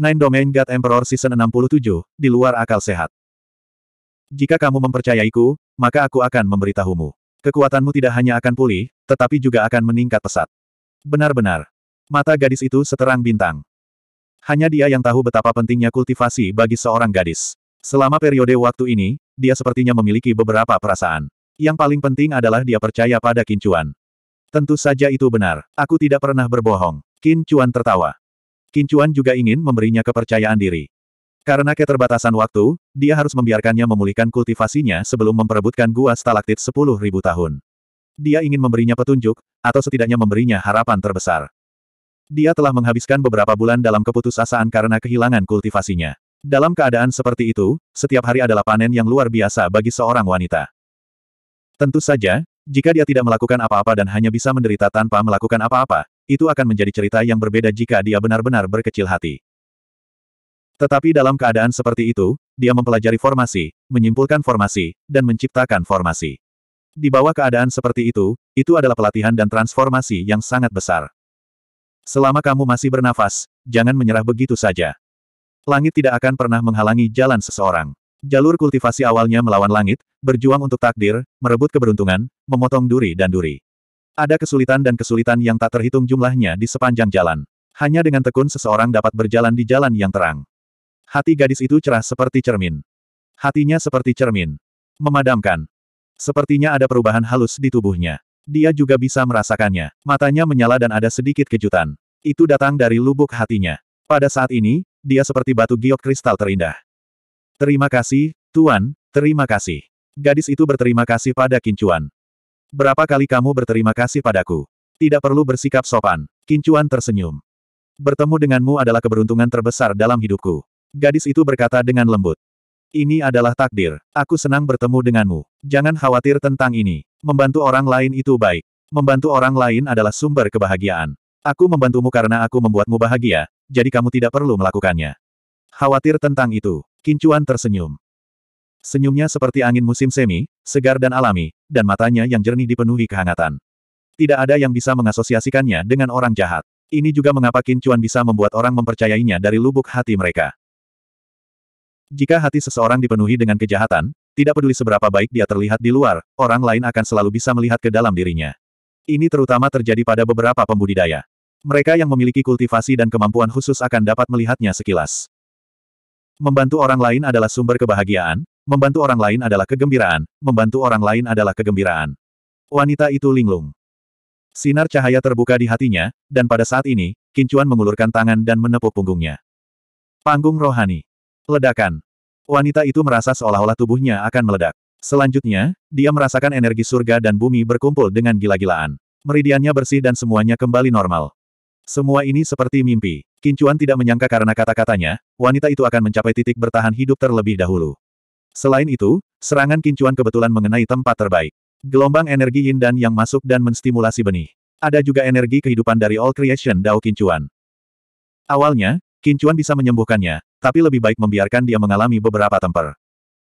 Nine Domain God Emperor Season 67, di luar akal sehat. Jika kamu mempercayaiku, maka aku akan memberitahumu. Kekuatanmu tidak hanya akan pulih, tetapi juga akan meningkat pesat. Benar-benar. Mata gadis itu seterang bintang. Hanya dia yang tahu betapa pentingnya kultivasi bagi seorang gadis. Selama periode waktu ini, dia sepertinya memiliki beberapa perasaan. Yang paling penting adalah dia percaya pada Kincuan. Tentu saja itu benar. Aku tidak pernah berbohong. Kincuan tertawa. Kincuan juga ingin memberinya kepercayaan diri. Karena keterbatasan waktu, dia harus membiarkannya memulihkan kultivasinya sebelum memperebutkan gua stalaktit 10.000 tahun. Dia ingin memberinya petunjuk, atau setidaknya memberinya harapan terbesar. Dia telah menghabiskan beberapa bulan dalam keputusasaan karena kehilangan kultivasinya. Dalam keadaan seperti itu, setiap hari adalah panen yang luar biasa bagi seorang wanita. Tentu saja, jika dia tidak melakukan apa-apa dan hanya bisa menderita tanpa melakukan apa-apa, itu akan menjadi cerita yang berbeda jika dia benar-benar berkecil hati. Tetapi dalam keadaan seperti itu, dia mempelajari formasi, menyimpulkan formasi, dan menciptakan formasi. Di bawah keadaan seperti itu, itu adalah pelatihan dan transformasi yang sangat besar. Selama kamu masih bernafas, jangan menyerah begitu saja. Langit tidak akan pernah menghalangi jalan seseorang. Jalur kultivasi awalnya melawan langit, berjuang untuk takdir, merebut keberuntungan, memotong duri dan duri. Ada kesulitan dan kesulitan yang tak terhitung jumlahnya di sepanjang jalan. Hanya dengan tekun seseorang dapat berjalan di jalan yang terang. Hati gadis itu cerah seperti cermin. Hatinya seperti cermin. Memadamkan. Sepertinya ada perubahan halus di tubuhnya. Dia juga bisa merasakannya. Matanya menyala dan ada sedikit kejutan. Itu datang dari lubuk hatinya. Pada saat ini, dia seperti batu giok kristal terindah. Terima kasih, Tuan, terima kasih. Gadis itu berterima kasih pada Kincuan. Berapa kali kamu berterima kasih padaku? Tidak perlu bersikap sopan. Kincuan tersenyum. Bertemu denganmu adalah keberuntungan terbesar dalam hidupku. Gadis itu berkata dengan lembut. Ini adalah takdir. Aku senang bertemu denganmu. Jangan khawatir tentang ini. Membantu orang lain itu baik. Membantu orang lain adalah sumber kebahagiaan. Aku membantumu karena aku membuatmu bahagia, jadi kamu tidak perlu melakukannya. Khawatir tentang itu. Kincuan tersenyum. Senyumnya seperti angin musim semi, segar dan alami, dan matanya yang jernih dipenuhi kehangatan. Tidak ada yang bisa mengasosiasikannya dengan orang jahat. Ini juga mengapa Qin Chuan bisa membuat orang mempercayainya dari lubuk hati mereka. Jika hati seseorang dipenuhi dengan kejahatan, tidak peduli seberapa baik dia terlihat di luar, orang lain akan selalu bisa melihat ke dalam dirinya. Ini terutama terjadi pada beberapa pembudidaya. Mereka yang memiliki kultivasi dan kemampuan khusus akan dapat melihatnya sekilas. Membantu orang lain adalah sumber kebahagiaan, Membantu orang lain adalah kegembiraan, membantu orang lain adalah kegembiraan. Wanita itu linglung. Sinar cahaya terbuka di hatinya, dan pada saat ini, Kincuan mengulurkan tangan dan menepuk punggungnya. Panggung rohani. Ledakan. Wanita itu merasa seolah-olah tubuhnya akan meledak. Selanjutnya, dia merasakan energi surga dan bumi berkumpul dengan gila-gilaan. Meridiannya bersih dan semuanya kembali normal. Semua ini seperti mimpi. Kincuan tidak menyangka karena kata-katanya, wanita itu akan mencapai titik bertahan hidup terlebih dahulu. Selain itu, serangan kincuan kebetulan mengenai tempat terbaik. Gelombang energi yin dan yang masuk dan menstimulasi benih. Ada juga energi kehidupan dari All Creation Dao Kincuan. Awalnya, Kincuan bisa menyembuhkannya, tapi lebih baik membiarkan dia mengalami beberapa temper.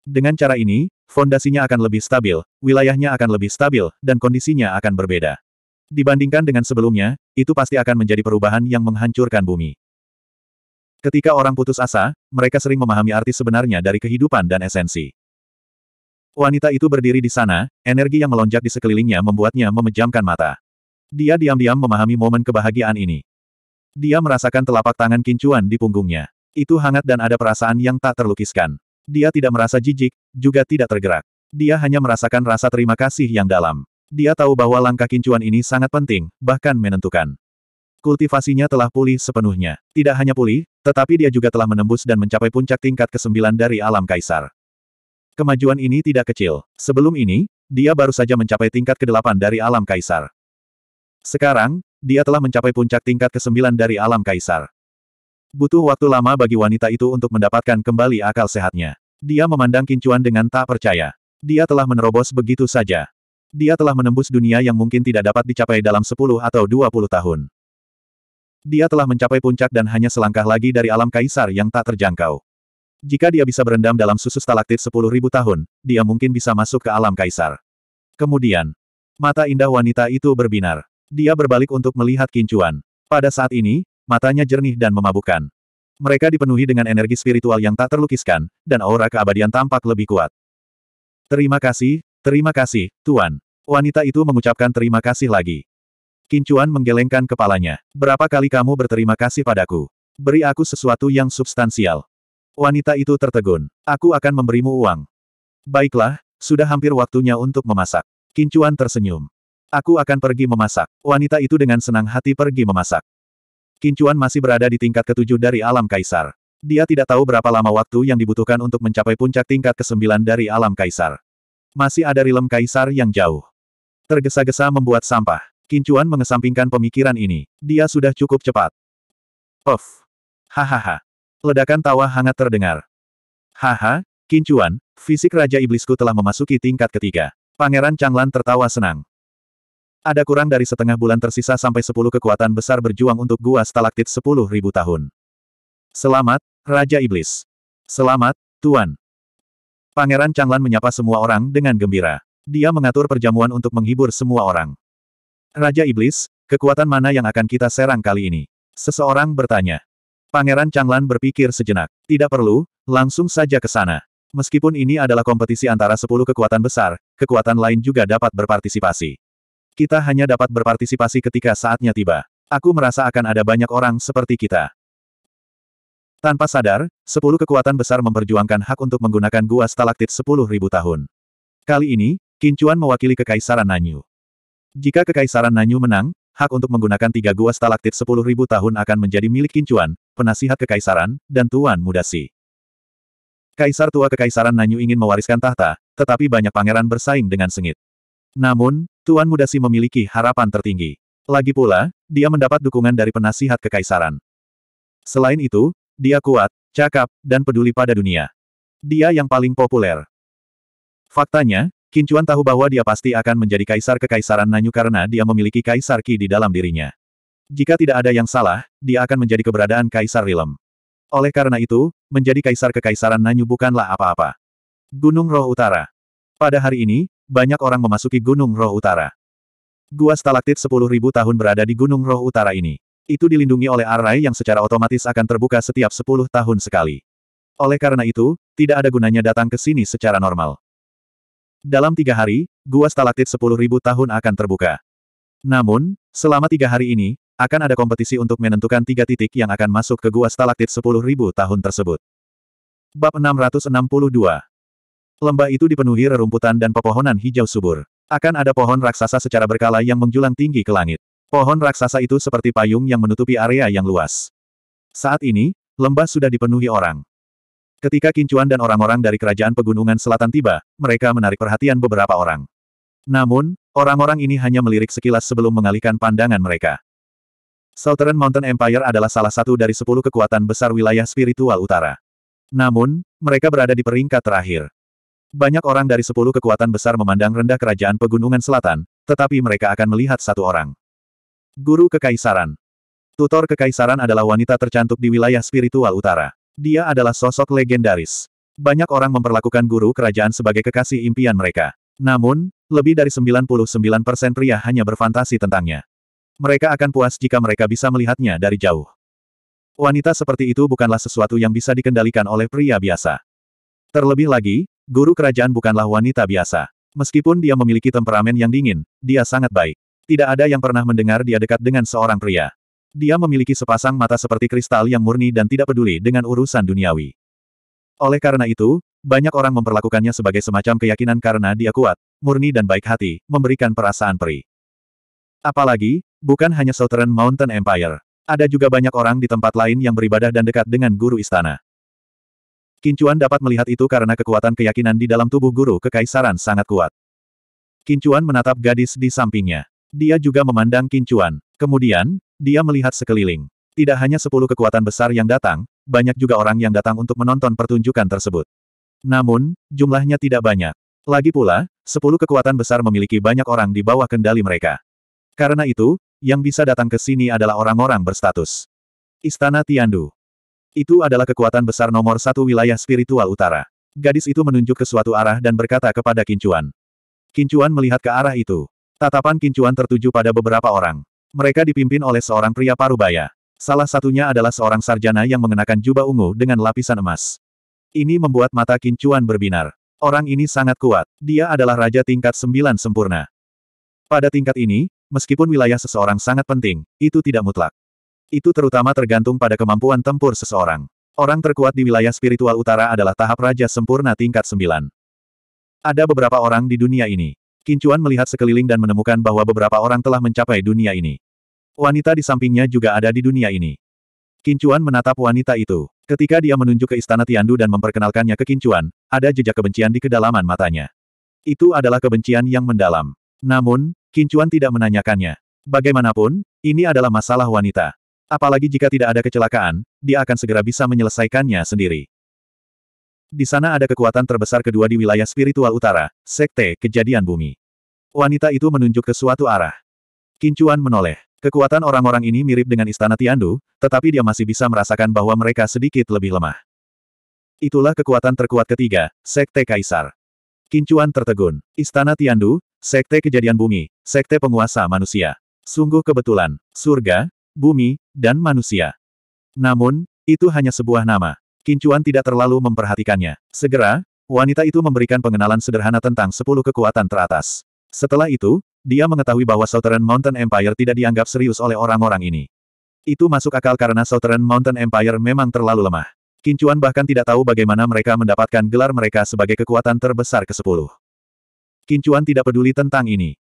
Dengan cara ini, fondasinya akan lebih stabil, wilayahnya akan lebih stabil, dan kondisinya akan berbeda. Dibandingkan dengan sebelumnya, itu pasti akan menjadi perubahan yang menghancurkan bumi. Ketika orang putus asa, mereka sering memahami arti sebenarnya dari kehidupan dan esensi. Wanita itu berdiri di sana, energi yang melonjak di sekelilingnya membuatnya memejamkan mata. Dia diam-diam memahami momen kebahagiaan ini. Dia merasakan telapak tangan kincuan di punggungnya. Itu hangat dan ada perasaan yang tak terlukiskan. Dia tidak merasa jijik, juga tidak tergerak. Dia hanya merasakan rasa terima kasih yang dalam. Dia tahu bahwa langkah kincuan ini sangat penting, bahkan menentukan kultivasinya telah pulih sepenuhnya. Tidak hanya pulih, tetapi dia juga telah menembus dan mencapai puncak tingkat ke-9 dari alam kaisar. Kemajuan ini tidak kecil. Sebelum ini, dia baru saja mencapai tingkat ke-8 dari alam kaisar. Sekarang, dia telah mencapai puncak tingkat ke-9 dari alam kaisar. Butuh waktu lama bagi wanita itu untuk mendapatkan kembali akal sehatnya. Dia memandang Kincuan dengan tak percaya. Dia telah menerobos begitu saja. Dia telah menembus dunia yang mungkin tidak dapat dicapai dalam 10 atau 20 tahun. Dia telah mencapai puncak dan hanya selangkah lagi dari alam kaisar yang tak terjangkau. Jika dia bisa berendam dalam susu stalaktit sepuluh ribu tahun, dia mungkin bisa masuk ke alam kaisar. Kemudian, mata indah wanita itu berbinar. Dia berbalik untuk melihat kincuan. Pada saat ini, matanya jernih dan memabukkan. Mereka dipenuhi dengan energi spiritual yang tak terlukiskan, dan aura keabadian tampak lebih kuat. Terima kasih, terima kasih, Tuan. Wanita itu mengucapkan terima kasih lagi. Kincuan menggelengkan kepalanya. Berapa kali kamu berterima kasih padaku? Beri aku sesuatu yang substansial. Wanita itu tertegun. Aku akan memberimu uang. Baiklah, sudah hampir waktunya untuk memasak. Kincuan tersenyum. Aku akan pergi memasak. Wanita itu dengan senang hati pergi memasak. Kincuan masih berada di tingkat ketujuh dari alam kaisar. Dia tidak tahu berapa lama waktu yang dibutuhkan untuk mencapai puncak tingkat kesembilan dari alam kaisar. Masih ada rilem kaisar yang jauh. Tergesa-gesa membuat sampah. Kincuan mengesampingkan pemikiran ini. Dia sudah cukup cepat. Of. Hahaha. Ledakan tawa hangat terdengar. Haha, Kincuan, fisik Raja Iblisku telah memasuki tingkat ketiga. Pangeran Changlan tertawa senang. Ada kurang dari setengah bulan tersisa sampai sepuluh kekuatan besar berjuang untuk gua stalaktit sepuluh ribu tahun. Selamat, Raja Iblis. Selamat, Tuan. Pangeran Changlan menyapa semua orang dengan gembira. Dia mengatur perjamuan untuk menghibur semua orang. Raja Iblis, kekuatan mana yang akan kita serang kali ini? Seseorang bertanya. Pangeran Changlan berpikir sejenak. Tidak perlu, langsung saja ke sana. Meskipun ini adalah kompetisi antara sepuluh kekuatan besar, kekuatan lain juga dapat berpartisipasi. Kita hanya dapat berpartisipasi ketika saatnya tiba. Aku merasa akan ada banyak orang seperti kita. Tanpa sadar, sepuluh kekuatan besar memperjuangkan hak untuk menggunakan gua stalaktit sepuluh ribu tahun. Kali ini, Kincuan mewakili Kekaisaran Nanyu. Jika Kekaisaran Nanyu menang, hak untuk menggunakan tiga gua stalaktit sepuluh ribu tahun akan menjadi milik Kincuan, penasihat Kekaisaran, dan Tuan Mudasi. Kaisar Tua Kekaisaran Nanyu ingin mewariskan tahta, tetapi banyak pangeran bersaing dengan sengit. Namun, Tuan Mudasi memiliki harapan tertinggi. Lagi pula, dia mendapat dukungan dari penasihat Kekaisaran. Selain itu, dia kuat, cakap, dan peduli pada dunia. Dia yang paling populer. Faktanya, Kincuan tahu bahwa dia pasti akan menjadi kaisar kekaisaran Nanyu karena dia memiliki kaisar Ki di dalam dirinya. Jika tidak ada yang salah, dia akan menjadi keberadaan kaisar Rilem. Oleh karena itu, menjadi kaisar kekaisaran Nanyu bukanlah apa-apa. Gunung Roh Utara. Pada hari ini, banyak orang memasuki Gunung Roh Utara. Gua stalaktit 10.000 tahun berada di Gunung Roh Utara ini. Itu dilindungi oleh arai yang secara otomatis akan terbuka setiap 10 tahun sekali. Oleh karena itu, tidak ada gunanya datang ke sini secara normal. Dalam tiga hari, gua stalaktit 10.000 tahun akan terbuka. Namun, selama tiga hari ini, akan ada kompetisi untuk menentukan tiga titik yang akan masuk ke gua stalaktit 10.000 tahun tersebut. Bab 662 Lembah itu dipenuhi rerumputan dan pepohonan hijau subur. Akan ada pohon raksasa secara berkala yang menjulang tinggi ke langit. Pohon raksasa itu seperti payung yang menutupi area yang luas. Saat ini, lembah sudah dipenuhi orang. Ketika Kincuan dan orang-orang dari kerajaan pegunungan selatan tiba, mereka menarik perhatian beberapa orang. Namun, orang-orang ini hanya melirik sekilas sebelum mengalihkan pandangan mereka. Southern Mountain Empire adalah salah satu dari sepuluh kekuatan besar wilayah spiritual utara. Namun, mereka berada di peringkat terakhir. Banyak orang dari sepuluh kekuatan besar memandang rendah kerajaan pegunungan selatan, tetapi mereka akan melihat satu orang. Guru Kekaisaran Tutor Kekaisaran adalah wanita tercantik di wilayah spiritual utara. Dia adalah sosok legendaris. Banyak orang memperlakukan guru kerajaan sebagai kekasih impian mereka. Namun, lebih dari 99% pria hanya berfantasi tentangnya. Mereka akan puas jika mereka bisa melihatnya dari jauh. Wanita seperti itu bukanlah sesuatu yang bisa dikendalikan oleh pria biasa. Terlebih lagi, guru kerajaan bukanlah wanita biasa. Meskipun dia memiliki temperamen yang dingin, dia sangat baik. Tidak ada yang pernah mendengar dia dekat dengan seorang pria. Dia memiliki sepasang mata seperti kristal yang murni dan tidak peduli dengan urusan duniawi. Oleh karena itu, banyak orang memperlakukannya sebagai semacam keyakinan karena dia kuat, murni dan baik hati, memberikan perasaan peri. Apalagi, bukan hanya Southern Mountain Empire. Ada juga banyak orang di tempat lain yang beribadah dan dekat dengan guru istana. Kincuan dapat melihat itu karena kekuatan keyakinan di dalam tubuh guru kekaisaran sangat kuat. Kincuan menatap gadis di sampingnya. Dia juga memandang Kincuan. Kemudian, dia melihat sekeliling. Tidak hanya sepuluh kekuatan besar yang datang, banyak juga orang yang datang untuk menonton pertunjukan tersebut. Namun, jumlahnya tidak banyak. Lagi pula, sepuluh kekuatan besar memiliki banyak orang di bawah kendali mereka. Karena itu, yang bisa datang ke sini adalah orang-orang berstatus. Istana Tiandu. Itu adalah kekuatan besar nomor satu wilayah spiritual utara. Gadis itu menunjuk ke suatu arah dan berkata kepada Kincuan. Kincuan melihat ke arah itu. Tatapan Kincuan tertuju pada beberapa orang. Mereka dipimpin oleh seorang pria parubaya. Salah satunya adalah seorang sarjana yang mengenakan jubah ungu dengan lapisan emas. Ini membuat mata Kincuan berbinar. Orang ini sangat kuat. Dia adalah raja tingkat sembilan sempurna. Pada tingkat ini, meskipun wilayah seseorang sangat penting, itu tidak mutlak. Itu terutama tergantung pada kemampuan tempur seseorang. Orang terkuat di wilayah spiritual utara adalah tahap raja sempurna tingkat sembilan. Ada beberapa orang di dunia ini. Kincuan melihat sekeliling dan menemukan bahwa beberapa orang telah mencapai dunia ini. Wanita di sampingnya juga ada di dunia ini. Kincuan menatap wanita itu. Ketika dia menunjuk ke istana Tiandu dan memperkenalkannya ke Kincuan, ada jejak kebencian di kedalaman matanya. Itu adalah kebencian yang mendalam. Namun, Kincuan tidak menanyakannya. Bagaimanapun, ini adalah masalah wanita. Apalagi jika tidak ada kecelakaan, dia akan segera bisa menyelesaikannya sendiri. Di sana ada kekuatan terbesar kedua di wilayah spiritual utara, Sekte Kejadian Bumi. Wanita itu menunjuk ke suatu arah. Kincuan menoleh. Kekuatan orang-orang ini mirip dengan Istana Tiandu, tetapi dia masih bisa merasakan bahwa mereka sedikit lebih lemah. Itulah kekuatan terkuat ketiga, Sekte Kaisar. Kincuan tertegun. Istana Tiandu, Sekte Kejadian Bumi, Sekte Penguasa Manusia. Sungguh kebetulan, surga, bumi, dan manusia. Namun, itu hanya sebuah nama. Kincuan tidak terlalu memperhatikannya. Segera, wanita itu memberikan pengenalan sederhana tentang sepuluh kekuatan teratas. Setelah itu, dia mengetahui bahwa Southern Mountain Empire tidak dianggap serius oleh orang-orang ini. Itu masuk akal karena Southern Mountain Empire memang terlalu lemah. Kincuan bahkan tidak tahu bagaimana mereka mendapatkan gelar mereka sebagai kekuatan terbesar ke-10. Kincuan tidak peduli tentang ini.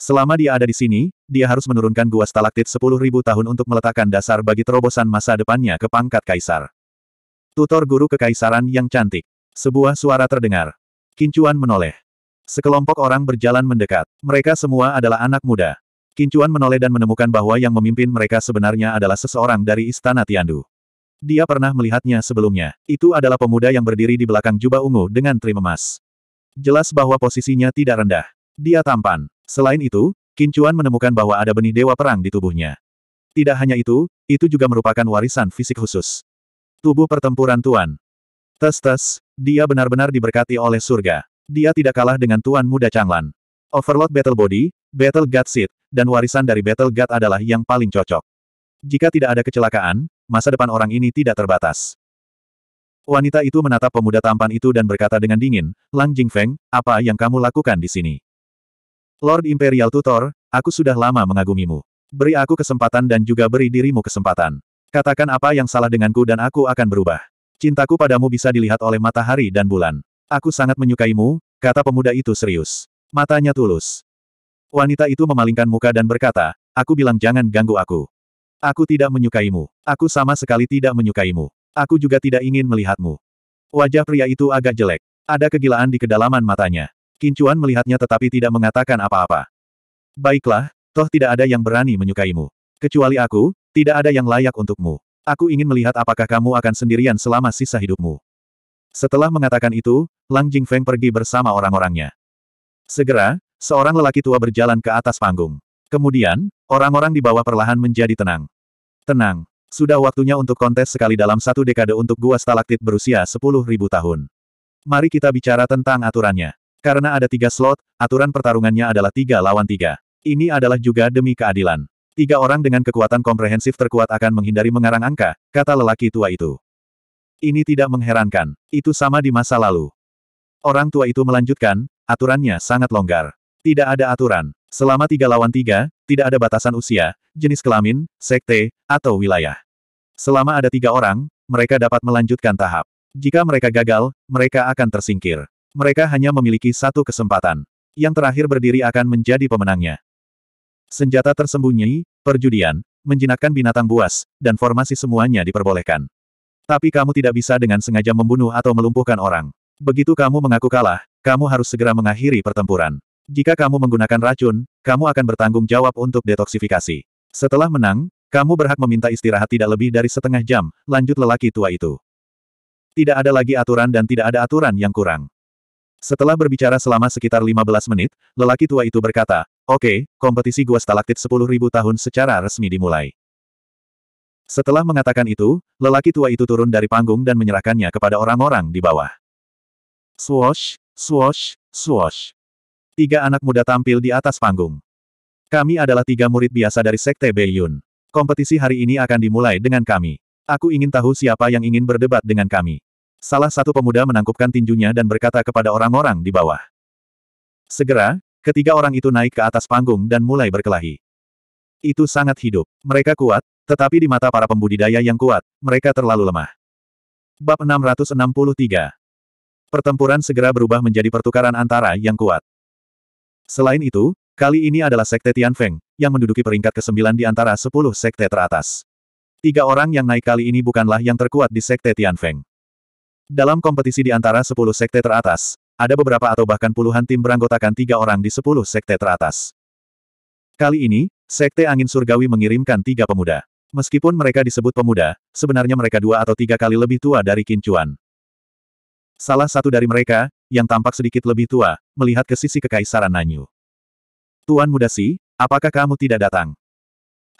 Selama dia ada di sini, dia harus menurunkan gua stalaktit 10.000 tahun untuk meletakkan dasar bagi terobosan masa depannya ke pangkat kaisar. Tutor guru kekaisaran yang cantik. Sebuah suara terdengar. Kincuan menoleh. Sekelompok orang berjalan mendekat. Mereka semua adalah anak muda. Kincuan menoleh dan menemukan bahwa yang memimpin mereka sebenarnya adalah seseorang dari Istana Tiandu. Dia pernah melihatnya sebelumnya. Itu adalah pemuda yang berdiri di belakang jubah ungu dengan trim emas. Jelas bahwa posisinya tidak rendah. Dia tampan. Selain itu, Kincuan menemukan bahwa ada benih dewa perang di tubuhnya. Tidak hanya itu, itu juga merupakan warisan fisik khusus. Tubuh pertempuran Tuan. Tes-tes, dia benar-benar diberkati oleh surga. Dia tidak kalah dengan Tuan Muda Changlan. Overlord Battle Body, Battle God Seed, dan warisan dari Battle God adalah yang paling cocok. Jika tidak ada kecelakaan, masa depan orang ini tidak terbatas. Wanita itu menatap pemuda tampan itu dan berkata dengan dingin, Lang Jingfeng, apa yang kamu lakukan di sini? Lord Imperial Tutor, aku sudah lama mengagumimu. Beri aku kesempatan dan juga beri dirimu kesempatan. Katakan apa yang salah denganku dan aku akan berubah. Cintaku padamu bisa dilihat oleh matahari dan bulan. Aku sangat menyukaimu, kata pemuda itu serius. Matanya tulus. Wanita itu memalingkan muka dan berkata, aku bilang jangan ganggu aku. Aku tidak menyukaimu. Aku sama sekali tidak menyukaimu. Aku juga tidak ingin melihatmu. Wajah pria itu agak jelek. Ada kegilaan di kedalaman matanya. Kincuan melihatnya tetapi tidak mengatakan apa-apa. Baiklah, toh tidak ada yang berani menyukaimu. Kecuali aku, tidak ada yang layak untukmu. Aku ingin melihat apakah kamu akan sendirian selama sisa hidupmu. Setelah mengatakan itu, Lang Jingfeng pergi bersama orang-orangnya. Segera, seorang lelaki tua berjalan ke atas panggung. Kemudian, orang-orang di bawah perlahan menjadi tenang. Tenang. Sudah waktunya untuk kontes sekali dalam satu dekade untuk gua stalaktit berusia 10.000 tahun. Mari kita bicara tentang aturannya. Karena ada tiga slot, aturan pertarungannya adalah tiga lawan tiga. Ini adalah juga demi keadilan. Tiga orang dengan kekuatan komprehensif terkuat akan menghindari mengarang angka, kata lelaki tua itu. Ini tidak mengherankan, itu sama di masa lalu. Orang tua itu melanjutkan, aturannya sangat longgar. Tidak ada aturan. Selama tiga lawan tiga, tidak ada batasan usia, jenis kelamin, sekte, atau wilayah. Selama ada tiga orang, mereka dapat melanjutkan tahap. Jika mereka gagal, mereka akan tersingkir. Mereka hanya memiliki satu kesempatan. Yang terakhir berdiri akan menjadi pemenangnya. Senjata tersembunyi, perjudian, menjinakkan binatang buas, dan formasi semuanya diperbolehkan. Tapi kamu tidak bisa dengan sengaja membunuh atau melumpuhkan orang. Begitu kamu mengaku kalah, kamu harus segera mengakhiri pertempuran. Jika kamu menggunakan racun, kamu akan bertanggung jawab untuk detoksifikasi. Setelah menang, kamu berhak meminta istirahat tidak lebih dari setengah jam, lanjut lelaki tua itu. Tidak ada lagi aturan dan tidak ada aturan yang kurang. Setelah berbicara selama sekitar 15 menit, lelaki tua itu berkata, Oke, okay, kompetisi gua stalaktit 10.000 tahun secara resmi dimulai. Setelah mengatakan itu, lelaki tua itu turun dari panggung dan menyerahkannya kepada orang-orang di bawah. Swosh, swosh, swosh. Tiga anak muda tampil di atas panggung. Kami adalah tiga murid biasa dari Sekte Beiyun. Kompetisi hari ini akan dimulai dengan kami. Aku ingin tahu siapa yang ingin berdebat dengan kami. Salah satu pemuda menangkupkan tinjunya dan berkata kepada orang-orang di bawah. Segera, ketiga orang itu naik ke atas panggung dan mulai berkelahi. Itu sangat hidup. Mereka kuat, tetapi di mata para pembudidaya yang kuat, mereka terlalu lemah. Bab 663 Pertempuran segera berubah menjadi pertukaran antara yang kuat. Selain itu, kali ini adalah Sekte Tianfeng, yang menduduki peringkat ke-9 di antara 10 sekte teratas. Tiga orang yang naik kali ini bukanlah yang terkuat di Sekte Tianfeng. Dalam kompetisi di antara 10 sekte teratas, ada beberapa atau bahkan puluhan tim beranggotakan tiga orang di 10 sekte teratas. Kali ini, Sekte Angin Surgawi mengirimkan tiga pemuda. Meskipun mereka disebut pemuda, sebenarnya mereka dua atau tiga kali lebih tua dari Kincuan. Salah satu dari mereka, yang tampak sedikit lebih tua, melihat ke sisi kekaisaran Nanyu. Tuan muda si, apakah kamu tidak datang?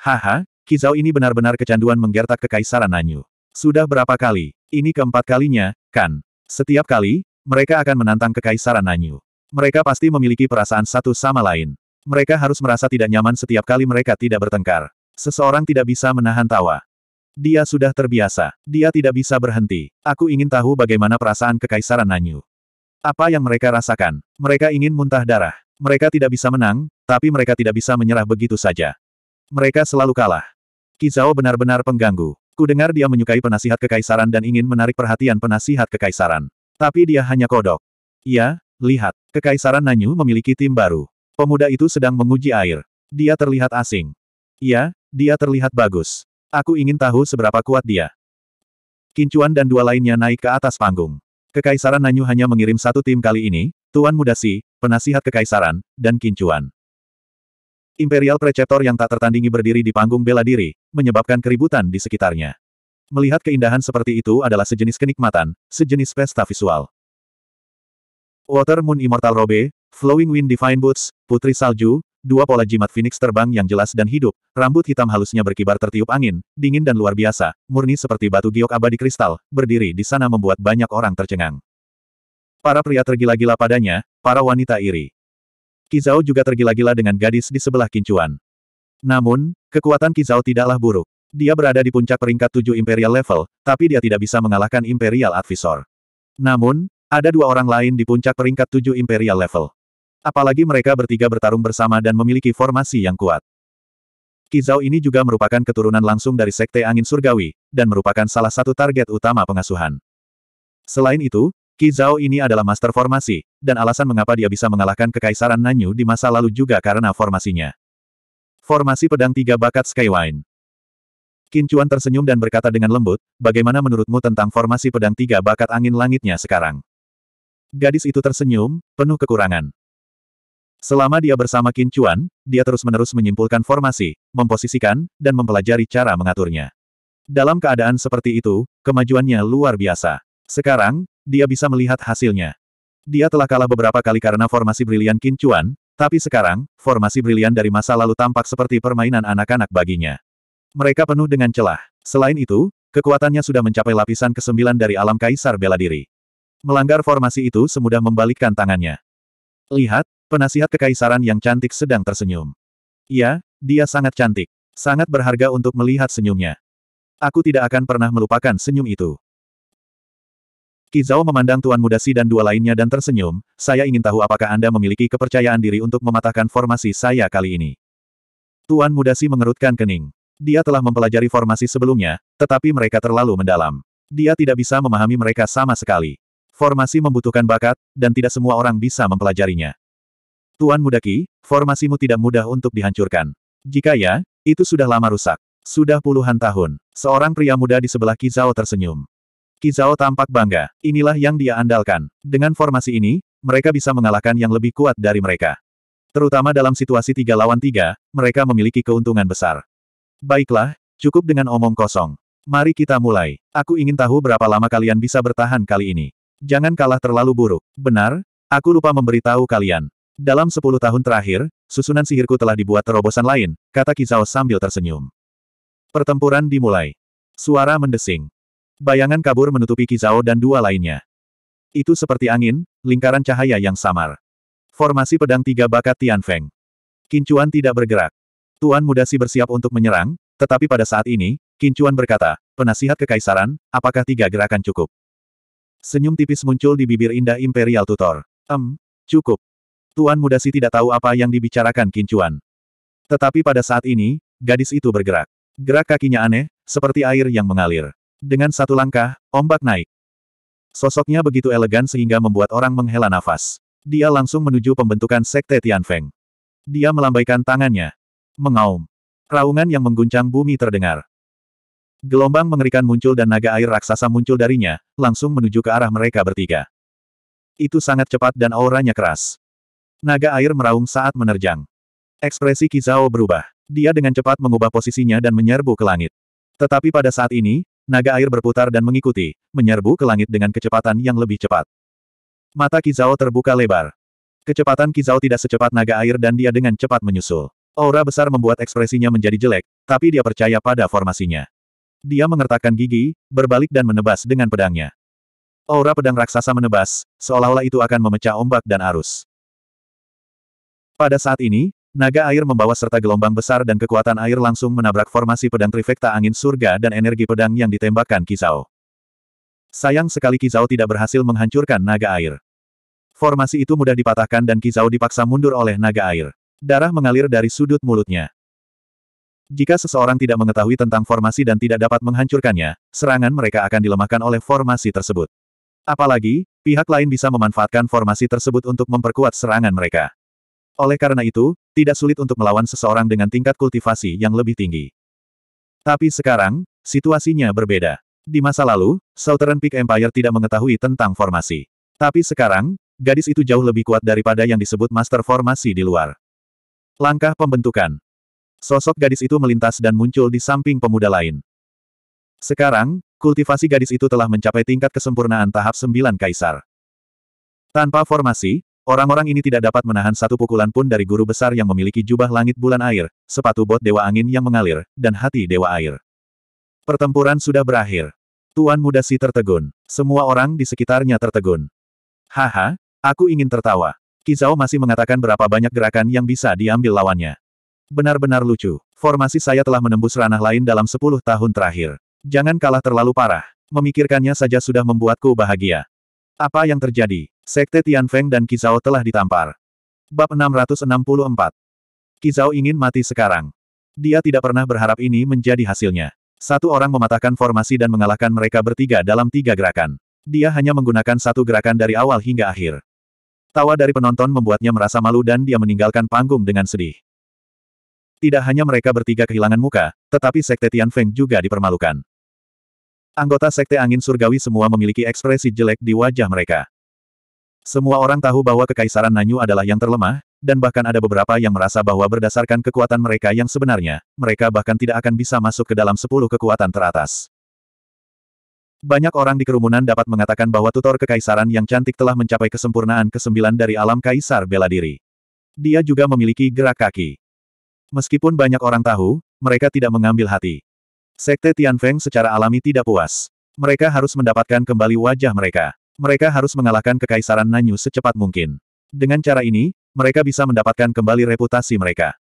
Haha, Kizau ini benar-benar kecanduan menggertak kekaisaran Nanyu. Sudah berapa kali? Ini keempat kalinya, Kan. Setiap kali, mereka akan menantang kekaisaran Nanyu. Mereka pasti memiliki perasaan satu sama lain. Mereka harus merasa tidak nyaman setiap kali mereka tidak bertengkar. Seseorang tidak bisa menahan tawa. Dia sudah terbiasa. Dia tidak bisa berhenti. Aku ingin tahu bagaimana perasaan kekaisaran Nanyu. Apa yang mereka rasakan? Mereka ingin muntah darah. Mereka tidak bisa menang, tapi mereka tidak bisa menyerah begitu saja. Mereka selalu kalah. Kizao benar-benar pengganggu. Kudengar dia menyukai penasihat kekaisaran dan ingin menarik perhatian penasihat kekaisaran. Tapi dia hanya kodok. Ya, lihat. Kekaisaran Nanyu memiliki tim baru. Pemuda itu sedang menguji air. Dia terlihat asing. Ya, dia terlihat bagus. Aku ingin tahu seberapa kuat dia. Kincuan dan dua lainnya naik ke atas panggung. Kekaisaran Nanyu hanya mengirim satu tim kali ini, Tuan Mudasi, penasihat kekaisaran, dan Kincuan. Imperial Preceptor yang tak tertandingi berdiri di panggung bela diri, menyebabkan keributan di sekitarnya. Melihat keindahan seperti itu adalah sejenis kenikmatan, sejenis pesta visual. Water Moon Immortal Robe, Flowing Wind Divine Boots, Putri Salju, dua pola jimat Phoenix terbang yang jelas dan hidup, rambut hitam halusnya berkibar tertiup angin, dingin dan luar biasa, murni seperti batu giok abadi kristal, berdiri di sana membuat banyak orang tercengang. Para pria tergila-gila padanya, para wanita iri. Kizao juga tergila-gila dengan gadis di sebelah Kincuan. Namun, kekuatan Kizao tidaklah buruk. Dia berada di puncak peringkat tujuh Imperial level, tapi dia tidak bisa mengalahkan Imperial Advisor. Namun, ada dua orang lain di puncak peringkat tujuh Imperial level. Apalagi mereka bertiga bertarung bersama dan memiliki formasi yang kuat. Kizao ini juga merupakan keturunan langsung dari Sekte Angin Surgawi, dan merupakan salah satu target utama pengasuhan. Selain itu, Zhao ini adalah master formasi, dan alasan mengapa dia bisa mengalahkan kekaisaran Nanyu di masa lalu juga karena formasinya. Formasi pedang tiga bakat Skywine. Qin Chuan tersenyum dan berkata dengan lembut, bagaimana menurutmu tentang formasi pedang tiga bakat angin langitnya sekarang? Gadis itu tersenyum, penuh kekurangan. Selama dia bersama Qin Chuan, dia terus-menerus menyimpulkan formasi, memposisikan, dan mempelajari cara mengaturnya. Dalam keadaan seperti itu, kemajuannya luar biasa. Sekarang, dia bisa melihat hasilnya. Dia telah kalah beberapa kali karena formasi brilian Qin Chuan, tapi sekarang, formasi brilian dari masa lalu tampak seperti permainan anak-anak baginya. Mereka penuh dengan celah. Selain itu, kekuatannya sudah mencapai lapisan ke-9 dari alam kaisar bela diri. Melanggar formasi itu semudah membalikkan tangannya. Lihat, penasihat kekaisaran yang cantik sedang tersenyum. Ya, dia sangat cantik. Sangat berharga untuk melihat senyumnya. Aku tidak akan pernah melupakan senyum itu. Kizao memandang Tuan Muda Si dan dua lainnya dan tersenyum, saya ingin tahu apakah Anda memiliki kepercayaan diri untuk mematahkan formasi saya kali ini. Tuan Muda Si mengerutkan kening. Dia telah mempelajari formasi sebelumnya, tetapi mereka terlalu mendalam. Dia tidak bisa memahami mereka sama sekali. Formasi membutuhkan bakat, dan tidak semua orang bisa mempelajarinya. Tuan Muda Ki, formasimu tidak mudah untuk dihancurkan. Jika ya, itu sudah lama rusak. Sudah puluhan tahun, seorang pria muda di sebelah Kizao tersenyum. Kizao tampak bangga. Inilah yang dia andalkan. Dengan formasi ini, mereka bisa mengalahkan yang lebih kuat dari mereka. Terutama dalam situasi tiga lawan tiga, mereka memiliki keuntungan besar. Baiklah, cukup dengan omong kosong. Mari kita mulai. Aku ingin tahu berapa lama kalian bisa bertahan kali ini. Jangan kalah terlalu buruk. Benar, aku lupa memberitahu kalian. Dalam sepuluh tahun terakhir, susunan sihirku telah dibuat terobosan lain, kata Kizao sambil tersenyum. Pertempuran dimulai. Suara mendesing. Bayangan kabur menutupi Kizao dan dua lainnya. Itu seperti angin, lingkaran cahaya yang samar. Formasi pedang tiga bakat Tian Feng. Kincuan tidak bergerak. Tuan muda si bersiap untuk menyerang, tetapi pada saat ini, Kincuan berkata, penasihat kekaisaran, apakah tiga gerakan cukup? Senyum tipis muncul di bibir indah Imperial Tutor. Em, cukup. Tuan muda si tidak tahu apa yang dibicarakan Kincuan. Tetapi pada saat ini, gadis itu bergerak. Gerak kakinya aneh, seperti air yang mengalir. Dengan satu langkah, ombak naik. Sosoknya begitu elegan sehingga membuat orang menghela nafas. Dia langsung menuju pembentukan Sekte Tianfeng. Dia melambaikan tangannya. Mengaum. Raungan yang mengguncang bumi terdengar. Gelombang mengerikan muncul dan naga air raksasa muncul darinya, langsung menuju ke arah mereka bertiga. Itu sangat cepat dan auranya keras. Naga air meraung saat menerjang. Ekspresi Kizao berubah. Dia dengan cepat mengubah posisinya dan menyerbu ke langit. Tetapi pada saat ini, naga air berputar dan mengikuti, menyerbu ke langit dengan kecepatan yang lebih cepat. Mata Kizao terbuka lebar. Kecepatan Kizao tidak secepat naga air dan dia dengan cepat menyusul. Aura besar membuat ekspresinya menjadi jelek, tapi dia percaya pada formasinya. Dia mengertakkan gigi, berbalik dan menebas dengan pedangnya. Aura pedang raksasa menebas, seolah-olah itu akan memecah ombak dan arus. Pada saat ini, Naga air membawa serta gelombang besar dan kekuatan air langsung menabrak formasi pedang trifekta angin surga dan energi pedang yang ditembakkan Kizao. Sayang sekali Kizao tidak berhasil menghancurkan naga air. Formasi itu mudah dipatahkan dan Kizao dipaksa mundur oleh naga air. Darah mengalir dari sudut mulutnya. Jika seseorang tidak mengetahui tentang formasi dan tidak dapat menghancurkannya, serangan mereka akan dilemahkan oleh formasi tersebut. Apalagi, pihak lain bisa memanfaatkan formasi tersebut untuk memperkuat serangan mereka. Oleh karena itu, tidak sulit untuk melawan seseorang dengan tingkat kultivasi yang lebih tinggi. Tapi sekarang, situasinya berbeda. Di masa lalu, Southern Peak Empire tidak mengetahui tentang formasi. Tapi sekarang, gadis itu jauh lebih kuat daripada yang disebut master formasi di luar. Langkah pembentukan. Sosok gadis itu melintas dan muncul di samping pemuda lain. Sekarang, kultivasi gadis itu telah mencapai tingkat kesempurnaan tahap 9 kaisar. Tanpa formasi, Orang-orang ini tidak dapat menahan satu pukulan pun dari guru besar yang memiliki jubah langit bulan air, sepatu bot dewa angin yang mengalir, dan hati dewa air. Pertempuran sudah berakhir. Tuan muda si tertegun. Semua orang di sekitarnya tertegun. Haha, aku ingin tertawa. Kizao masih mengatakan berapa banyak gerakan yang bisa diambil lawannya. Benar-benar lucu. Formasi saya telah menembus ranah lain dalam sepuluh tahun terakhir. Jangan kalah terlalu parah. Memikirkannya saja sudah membuatku bahagia. Apa yang terjadi? Sekte Tian Feng dan Kizao telah ditampar. Bab 664 Kizao ingin mati sekarang. Dia tidak pernah berharap ini menjadi hasilnya. Satu orang mematahkan formasi dan mengalahkan mereka bertiga dalam tiga gerakan. Dia hanya menggunakan satu gerakan dari awal hingga akhir. Tawa dari penonton membuatnya merasa malu dan dia meninggalkan panggung dengan sedih. Tidak hanya mereka bertiga kehilangan muka, tetapi Sekte Tian Feng juga dipermalukan. Anggota Sekte Angin Surgawi semua memiliki ekspresi jelek di wajah mereka. Semua orang tahu bahwa Kekaisaran Nanyu adalah yang terlemah, dan bahkan ada beberapa yang merasa bahwa berdasarkan kekuatan mereka yang sebenarnya, mereka bahkan tidak akan bisa masuk ke dalam sepuluh kekuatan teratas. Banyak orang di kerumunan dapat mengatakan bahwa tutor Kekaisaran yang cantik telah mencapai kesempurnaan ke-9 dari alam Kaisar bela diri. Dia juga memiliki gerak kaki. Meskipun banyak orang tahu, mereka tidak mengambil hati. Sekte Tianfeng secara alami tidak puas. Mereka harus mendapatkan kembali wajah mereka. Mereka harus mengalahkan kekaisaran Nanyu secepat mungkin. Dengan cara ini, mereka bisa mendapatkan kembali reputasi mereka.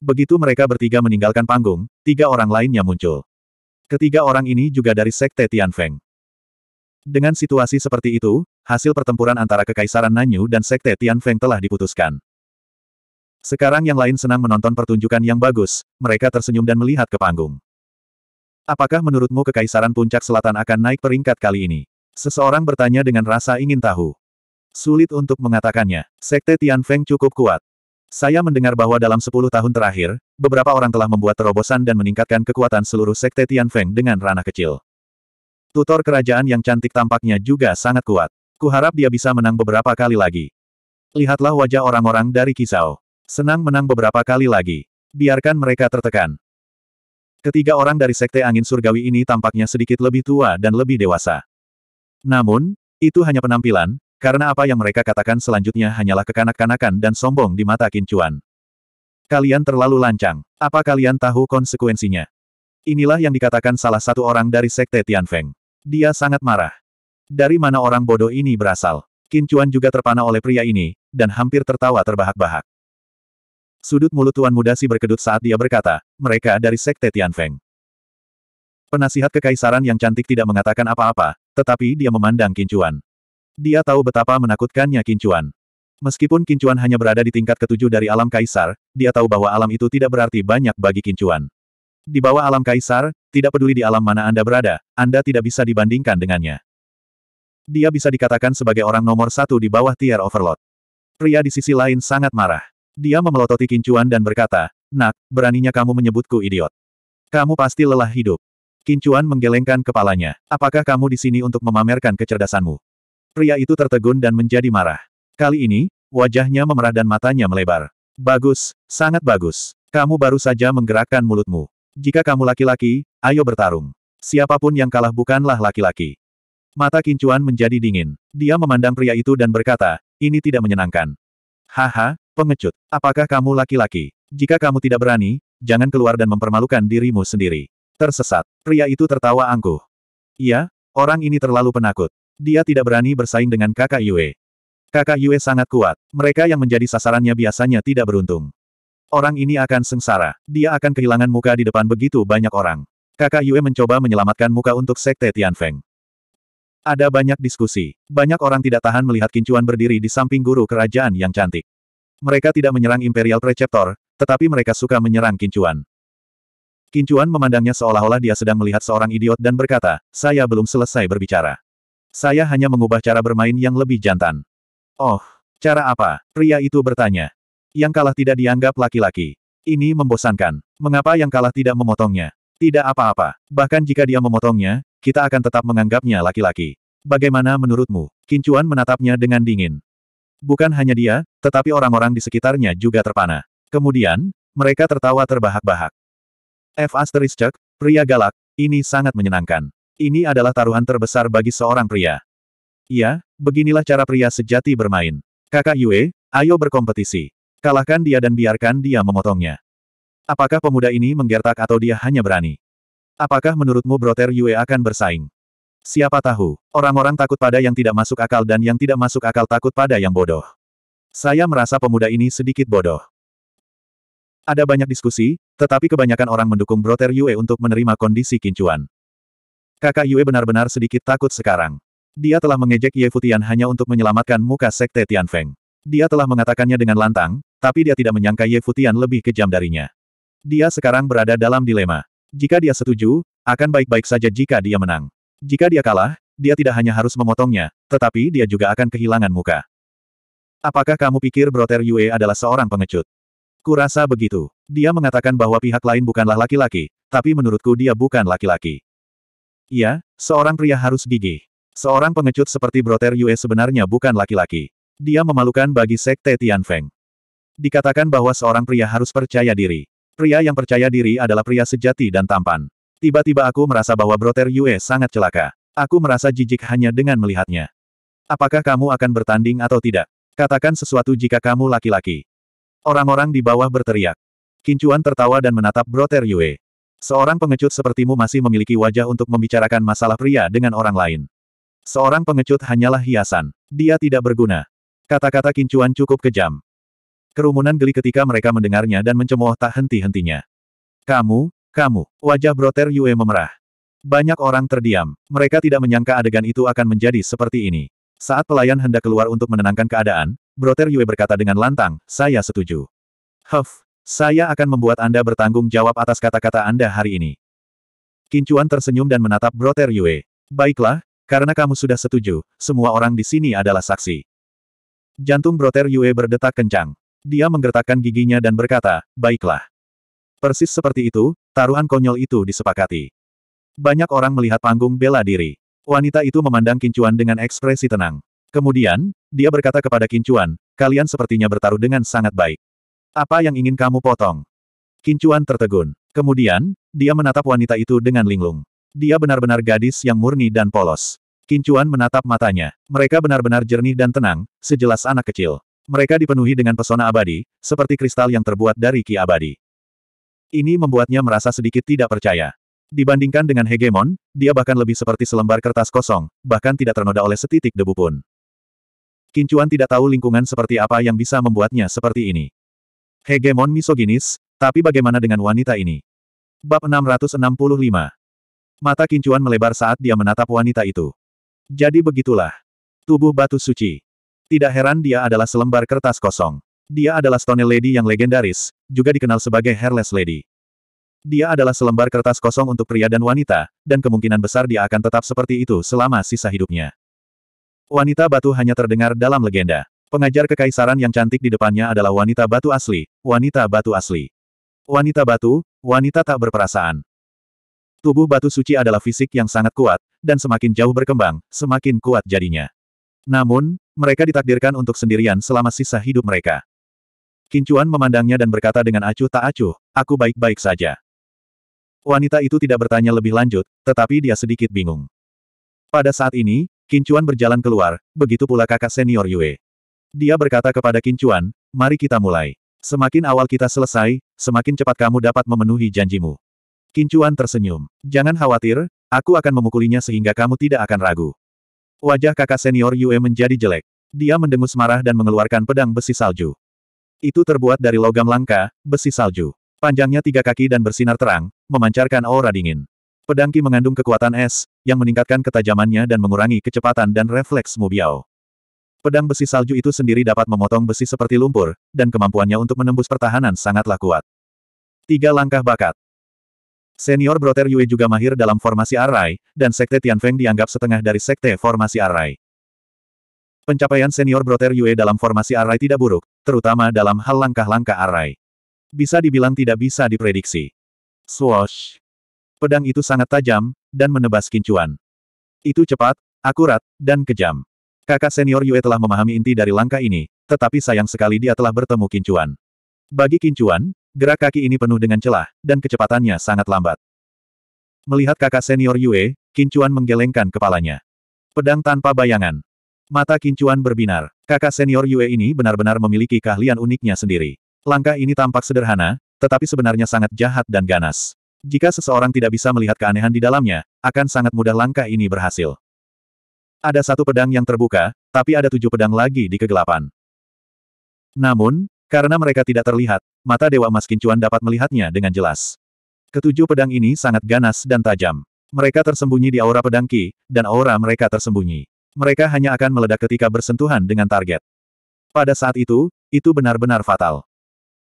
Begitu mereka bertiga meninggalkan panggung, tiga orang lainnya muncul. Ketiga orang ini juga dari Sekte Tianfeng. Dengan situasi seperti itu, hasil pertempuran antara Kekaisaran Nanyu dan Sekte Tianfeng telah diputuskan. Sekarang yang lain senang menonton pertunjukan yang bagus, mereka tersenyum dan melihat ke panggung. Apakah menurutmu Kekaisaran Puncak Selatan akan naik peringkat kali ini? Seseorang bertanya dengan rasa ingin tahu. Sulit untuk mengatakannya. Sekte Tian Feng cukup kuat. Saya mendengar bahwa dalam 10 tahun terakhir, beberapa orang telah membuat terobosan dan meningkatkan kekuatan seluruh sekte Tian Feng dengan ranah kecil. Tutor kerajaan yang cantik tampaknya juga sangat kuat. Kuharap dia bisa menang beberapa kali lagi. Lihatlah wajah orang-orang dari Kisau. Senang menang beberapa kali lagi. Biarkan mereka tertekan. Ketiga orang dari Sekte Angin Surgawi ini tampaknya sedikit lebih tua dan lebih dewasa. Namun, itu hanya penampilan, karena apa yang mereka katakan selanjutnya hanyalah kekanak-kanakan dan sombong di mata Kincuan. Kalian terlalu lancang. Apa kalian tahu konsekuensinya? Inilah yang dikatakan salah satu orang dari Sekte Tianfeng. Dia sangat marah. Dari mana orang bodoh ini berasal? Kincuan juga terpana oleh pria ini, dan hampir tertawa terbahak-bahak. Sudut mulut Tuan Muda Si berkedut saat dia berkata, mereka dari Sekte Tianfeng. Penasihat kekaisaran yang cantik tidak mengatakan apa-apa, tetapi dia memandang Kincuan. Dia tahu betapa menakutkannya Kincuan. Meskipun Kincuan hanya berada di tingkat ketujuh dari alam kaisar, dia tahu bahwa alam itu tidak berarti banyak bagi Kincuan. Di bawah alam kaisar, tidak peduli di alam mana Anda berada, Anda tidak bisa dibandingkan dengannya. Dia bisa dikatakan sebagai orang nomor satu di bawah tier overload. Pria di sisi lain sangat marah. Dia memelototi Kincuan dan berkata, Nak, beraninya kamu menyebutku idiot. Kamu pasti lelah hidup. Kincuan menggelengkan kepalanya. Apakah kamu di sini untuk memamerkan kecerdasanmu? Pria itu tertegun dan menjadi marah. Kali ini, wajahnya memerah dan matanya melebar. Bagus, sangat bagus. Kamu baru saja menggerakkan mulutmu. Jika kamu laki-laki, ayo bertarung. Siapapun yang kalah bukanlah laki-laki. Mata Kincuan menjadi dingin. Dia memandang pria itu dan berkata, ini tidak menyenangkan. Haha, Pengecut, apakah kamu laki-laki? Jika kamu tidak berani, jangan keluar dan mempermalukan dirimu sendiri. Tersesat, pria itu tertawa angkuh. Iya, orang ini terlalu penakut. Dia tidak berani bersaing dengan kakak Yue. Kakak Yue sangat kuat. Mereka yang menjadi sasarannya biasanya tidak beruntung. Orang ini akan sengsara. Dia akan kehilangan muka di depan begitu banyak orang. Kakak Yue mencoba menyelamatkan muka untuk Sekte Tianfeng. Ada banyak diskusi. Banyak orang tidak tahan melihat Kincuan berdiri di samping guru kerajaan yang cantik. Mereka tidak menyerang Imperial Preceptor, tetapi mereka suka menyerang Kincuan. Kincuan memandangnya seolah-olah dia sedang melihat seorang idiot dan berkata, saya belum selesai berbicara. Saya hanya mengubah cara bermain yang lebih jantan. Oh, cara apa? Pria itu bertanya. Yang kalah tidak dianggap laki-laki. Ini membosankan. Mengapa yang kalah tidak memotongnya? Tidak apa-apa. Bahkan jika dia memotongnya, kita akan tetap menganggapnya laki-laki. Bagaimana menurutmu? Kincuan menatapnya dengan dingin. Bukan hanya dia, tetapi orang-orang di sekitarnya juga terpana. Kemudian, mereka tertawa terbahak-bahak. F. Asterisk, pria galak, ini sangat menyenangkan. Ini adalah taruhan terbesar bagi seorang pria. Iya, beginilah cara pria sejati bermain. Kakak Yue, ayo berkompetisi. Kalahkan dia dan biarkan dia memotongnya. Apakah pemuda ini menggertak atau dia hanya berani? Apakah menurutmu Broter Yue akan bersaing? Siapa tahu, orang-orang takut pada yang tidak masuk akal dan yang tidak masuk akal takut pada yang bodoh. Saya merasa pemuda ini sedikit bodoh. Ada banyak diskusi, tetapi kebanyakan orang mendukung Broter Yue untuk menerima kondisi kincuan. Kakak Yue benar-benar sedikit takut sekarang. Dia telah mengejek Ye Futian hanya untuk menyelamatkan muka Sekte Tianfeng. Dia telah mengatakannya dengan lantang, tapi dia tidak menyangka Ye Futian lebih kejam darinya. Dia sekarang berada dalam dilema. Jika dia setuju, akan baik-baik saja jika dia menang. Jika dia kalah, dia tidak hanya harus memotongnya, tetapi dia juga akan kehilangan muka. Apakah kamu pikir Brother Yue adalah seorang pengecut? Kurasa begitu. Dia mengatakan bahwa pihak lain bukanlah laki-laki, tapi menurutku dia bukan laki-laki. Iya, seorang pria harus gigih. Seorang pengecut seperti Brother Yue sebenarnya bukan laki-laki. Dia memalukan bagi Sekte Tianfeng. Dikatakan bahwa seorang pria harus percaya diri. Pria yang percaya diri adalah pria sejati dan tampan. Tiba-tiba aku merasa bahwa Broter Yue sangat celaka. Aku merasa jijik hanya dengan melihatnya. Apakah kamu akan bertanding atau tidak? Katakan sesuatu jika kamu laki-laki. Orang-orang di bawah berteriak. Kincuan tertawa dan menatap Broter Yue. Seorang pengecut sepertimu masih memiliki wajah untuk membicarakan masalah pria dengan orang lain. Seorang pengecut hanyalah hiasan. Dia tidak berguna. Kata-kata Kincuan cukup kejam. Kerumunan geli ketika mereka mendengarnya dan mencemooh tak henti-hentinya. Kamu, kamu, wajah Broter Yue memerah. Banyak orang terdiam, mereka tidak menyangka adegan itu akan menjadi seperti ini. Saat pelayan hendak keluar untuk menenangkan keadaan, Broter Yue berkata dengan lantang, saya setuju. Huff, saya akan membuat Anda bertanggung jawab atas kata-kata Anda hari ini. Kincuan tersenyum dan menatap Broter Yue. Baiklah, karena kamu sudah setuju, semua orang di sini adalah saksi. Jantung Broter Yue berdetak kencang. Dia menggertakkan giginya dan berkata, baiklah. Persis seperti itu, Taruhan konyol itu disepakati. Banyak orang melihat panggung bela diri. Wanita itu memandang Kincuan dengan ekspresi tenang. Kemudian, dia berkata kepada Kincuan, kalian sepertinya bertaruh dengan sangat baik. Apa yang ingin kamu potong? Kincuan tertegun. Kemudian, dia menatap wanita itu dengan linglung. Dia benar-benar gadis yang murni dan polos. Kincuan menatap matanya. Mereka benar-benar jernih dan tenang, sejelas anak kecil. Mereka dipenuhi dengan pesona abadi, seperti kristal yang terbuat dari ki abadi. Ini membuatnya merasa sedikit tidak percaya. Dibandingkan dengan hegemon, dia bahkan lebih seperti selembar kertas kosong, bahkan tidak ternoda oleh setitik debu pun. Kincuan tidak tahu lingkungan seperti apa yang bisa membuatnya seperti ini. Hegemon misoginis, tapi bagaimana dengan wanita ini? Bab 665 Mata Kincuan melebar saat dia menatap wanita itu. Jadi begitulah. Tubuh batu suci. Tidak heran dia adalah selembar kertas kosong. Dia adalah Stone Lady yang legendaris, juga dikenal sebagai Hairless Lady. Dia adalah selembar kertas kosong untuk pria dan wanita, dan kemungkinan besar dia akan tetap seperti itu selama sisa hidupnya. Wanita batu hanya terdengar dalam legenda. Pengajar kekaisaran yang cantik di depannya adalah wanita batu asli, wanita batu asli. Wanita batu, wanita tak berperasaan. Tubuh batu suci adalah fisik yang sangat kuat, dan semakin jauh berkembang, semakin kuat jadinya. Namun, mereka ditakdirkan untuk sendirian selama sisa hidup mereka. Kincuan memandangnya dan berkata dengan acuh tak acuh, aku baik-baik saja. Wanita itu tidak bertanya lebih lanjut, tetapi dia sedikit bingung. Pada saat ini, Kincuan berjalan keluar, begitu pula kakak senior Yue. Dia berkata kepada Kincuan, mari kita mulai. Semakin awal kita selesai, semakin cepat kamu dapat memenuhi janjimu. Kincuan tersenyum. Jangan khawatir, aku akan memukulinya sehingga kamu tidak akan ragu. Wajah kakak senior Yue menjadi jelek. Dia mendengus marah dan mengeluarkan pedang besi salju. Itu terbuat dari logam langka, besi salju. Panjangnya tiga kaki dan bersinar terang, memancarkan aura dingin. Pedangki mengandung kekuatan es, yang meningkatkan ketajamannya dan mengurangi kecepatan dan refleks Mubiao. Pedang besi salju itu sendiri dapat memotong besi seperti lumpur, dan kemampuannya untuk menembus pertahanan sangatlah kuat. Tiga langkah bakat. Senior Broter Yue juga mahir dalam formasi Arai, dan Sekte Tianfeng dianggap setengah dari Sekte Formasi Arai. Pencapaian senior Broter Yue dalam formasi Arai tidak buruk, terutama dalam hal langkah-langkah Arai. Bisa dibilang tidak bisa diprediksi. Swoosh. Pedang itu sangat tajam, dan menebas kincuan. Itu cepat, akurat, dan kejam. Kakak senior Yue telah memahami inti dari langkah ini, tetapi sayang sekali dia telah bertemu kincuan. Bagi kincuan, gerak kaki ini penuh dengan celah, dan kecepatannya sangat lambat. Melihat kakak senior Yue, kincuan menggelengkan kepalanya. Pedang tanpa bayangan. Mata Kincuan berbinar. Kakak senior Yue ini benar-benar memiliki keahlian uniknya sendiri. Langkah ini tampak sederhana, tetapi sebenarnya sangat jahat dan ganas. Jika seseorang tidak bisa melihat keanehan di dalamnya, akan sangat mudah langkah ini berhasil. Ada satu pedang yang terbuka, tapi ada tujuh pedang lagi di kegelapan. Namun, karena mereka tidak terlihat, mata Dewa Mas Kincuan dapat melihatnya dengan jelas. Ketujuh pedang ini sangat ganas dan tajam. Mereka tersembunyi di aura pedang Ki, dan aura mereka tersembunyi. Mereka hanya akan meledak ketika bersentuhan dengan target. Pada saat itu, itu benar-benar fatal.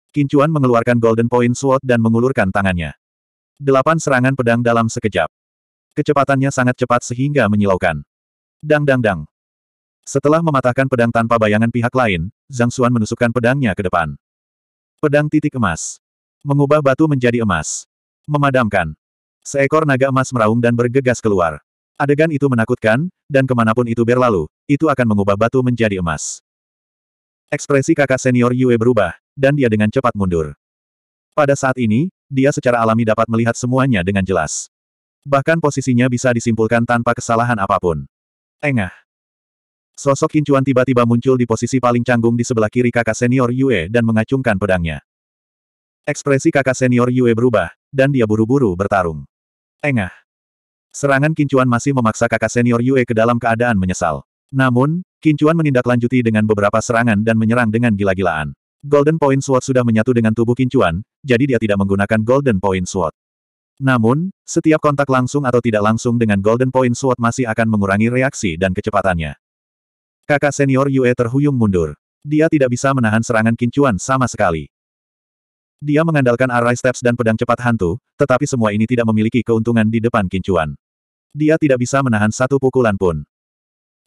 Kincuan mengeluarkan Golden Point Sword dan mengulurkan tangannya. Delapan serangan pedang dalam sekejap. Kecepatannya sangat cepat sehingga menyilaukan. Dang-dang-dang. Setelah mematahkan pedang tanpa bayangan pihak lain, Zhang Xuan menusukkan pedangnya ke depan. Pedang titik emas. Mengubah batu menjadi emas. Memadamkan. Seekor naga emas meraung dan bergegas keluar. Adegan itu menakutkan, dan kemanapun itu berlalu, itu akan mengubah batu menjadi emas. Ekspresi kakak senior Yue berubah, dan dia dengan cepat mundur. Pada saat ini, dia secara alami dapat melihat semuanya dengan jelas. Bahkan posisinya bisa disimpulkan tanpa kesalahan apapun. Engah. Sosok Kincuan tiba-tiba muncul di posisi paling canggung di sebelah kiri kakak senior Yue dan mengacungkan pedangnya. Ekspresi kakak senior Yue berubah, dan dia buru-buru bertarung. Engah. Serangan Kincuan masih memaksa kakak senior Yue ke dalam keadaan menyesal. Namun, Kincuan menindaklanjuti dengan beberapa serangan dan menyerang dengan gila-gilaan. Golden Point Sword sudah menyatu dengan tubuh Kincuan, jadi dia tidak menggunakan Golden Point Sword. Namun, setiap kontak langsung atau tidak langsung dengan Golden Point Sword masih akan mengurangi reaksi dan kecepatannya. Kakak senior Yue terhuyung mundur. Dia tidak bisa menahan serangan Kincuan sama sekali. Dia mengandalkan Array Steps dan pedang cepat hantu, tetapi semua ini tidak memiliki keuntungan di depan Kincuan. Dia tidak bisa menahan satu pukulan pun.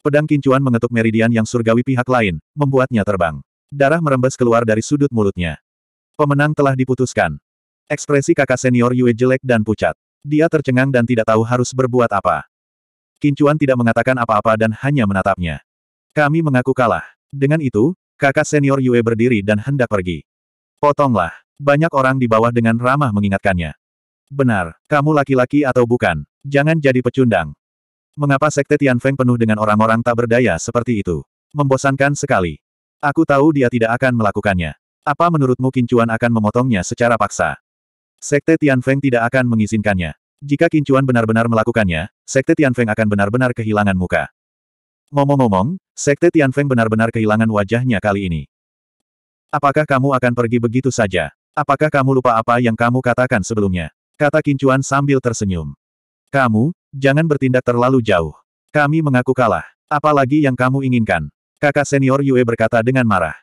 Pedang kincuan mengetuk meridian yang surgawi pihak lain, membuatnya terbang. Darah merembes keluar dari sudut mulutnya. Pemenang telah diputuskan. Ekspresi kakak senior Yue jelek dan pucat. Dia tercengang dan tidak tahu harus berbuat apa. Kincuan tidak mengatakan apa-apa dan hanya menatapnya. Kami mengaku kalah. Dengan itu, kakak senior Yue berdiri dan hendak pergi. Potonglah. Banyak orang di bawah dengan ramah mengingatkannya. Benar, kamu laki-laki atau bukan? Jangan jadi pecundang. Mengapa sekte Tian Feng penuh dengan orang-orang tak berdaya seperti itu? Membosankan sekali. Aku tahu dia tidak akan melakukannya. Apa menurutmu Kincuan akan memotongnya secara paksa? Sekte Tian Feng tidak akan mengizinkannya. Jika Kincuan benar-benar melakukannya, Sekte Tian Feng akan benar-benar kehilangan muka. Ngomong-ngomong, Sekte Feng benar-benar kehilangan wajahnya kali ini. Apakah kamu akan pergi begitu saja? Apakah kamu lupa apa yang kamu katakan sebelumnya? Kata Kincuan sambil tersenyum. Kamu, jangan bertindak terlalu jauh. Kami mengaku kalah. Apalagi yang kamu inginkan. Kakak senior Yue berkata dengan marah.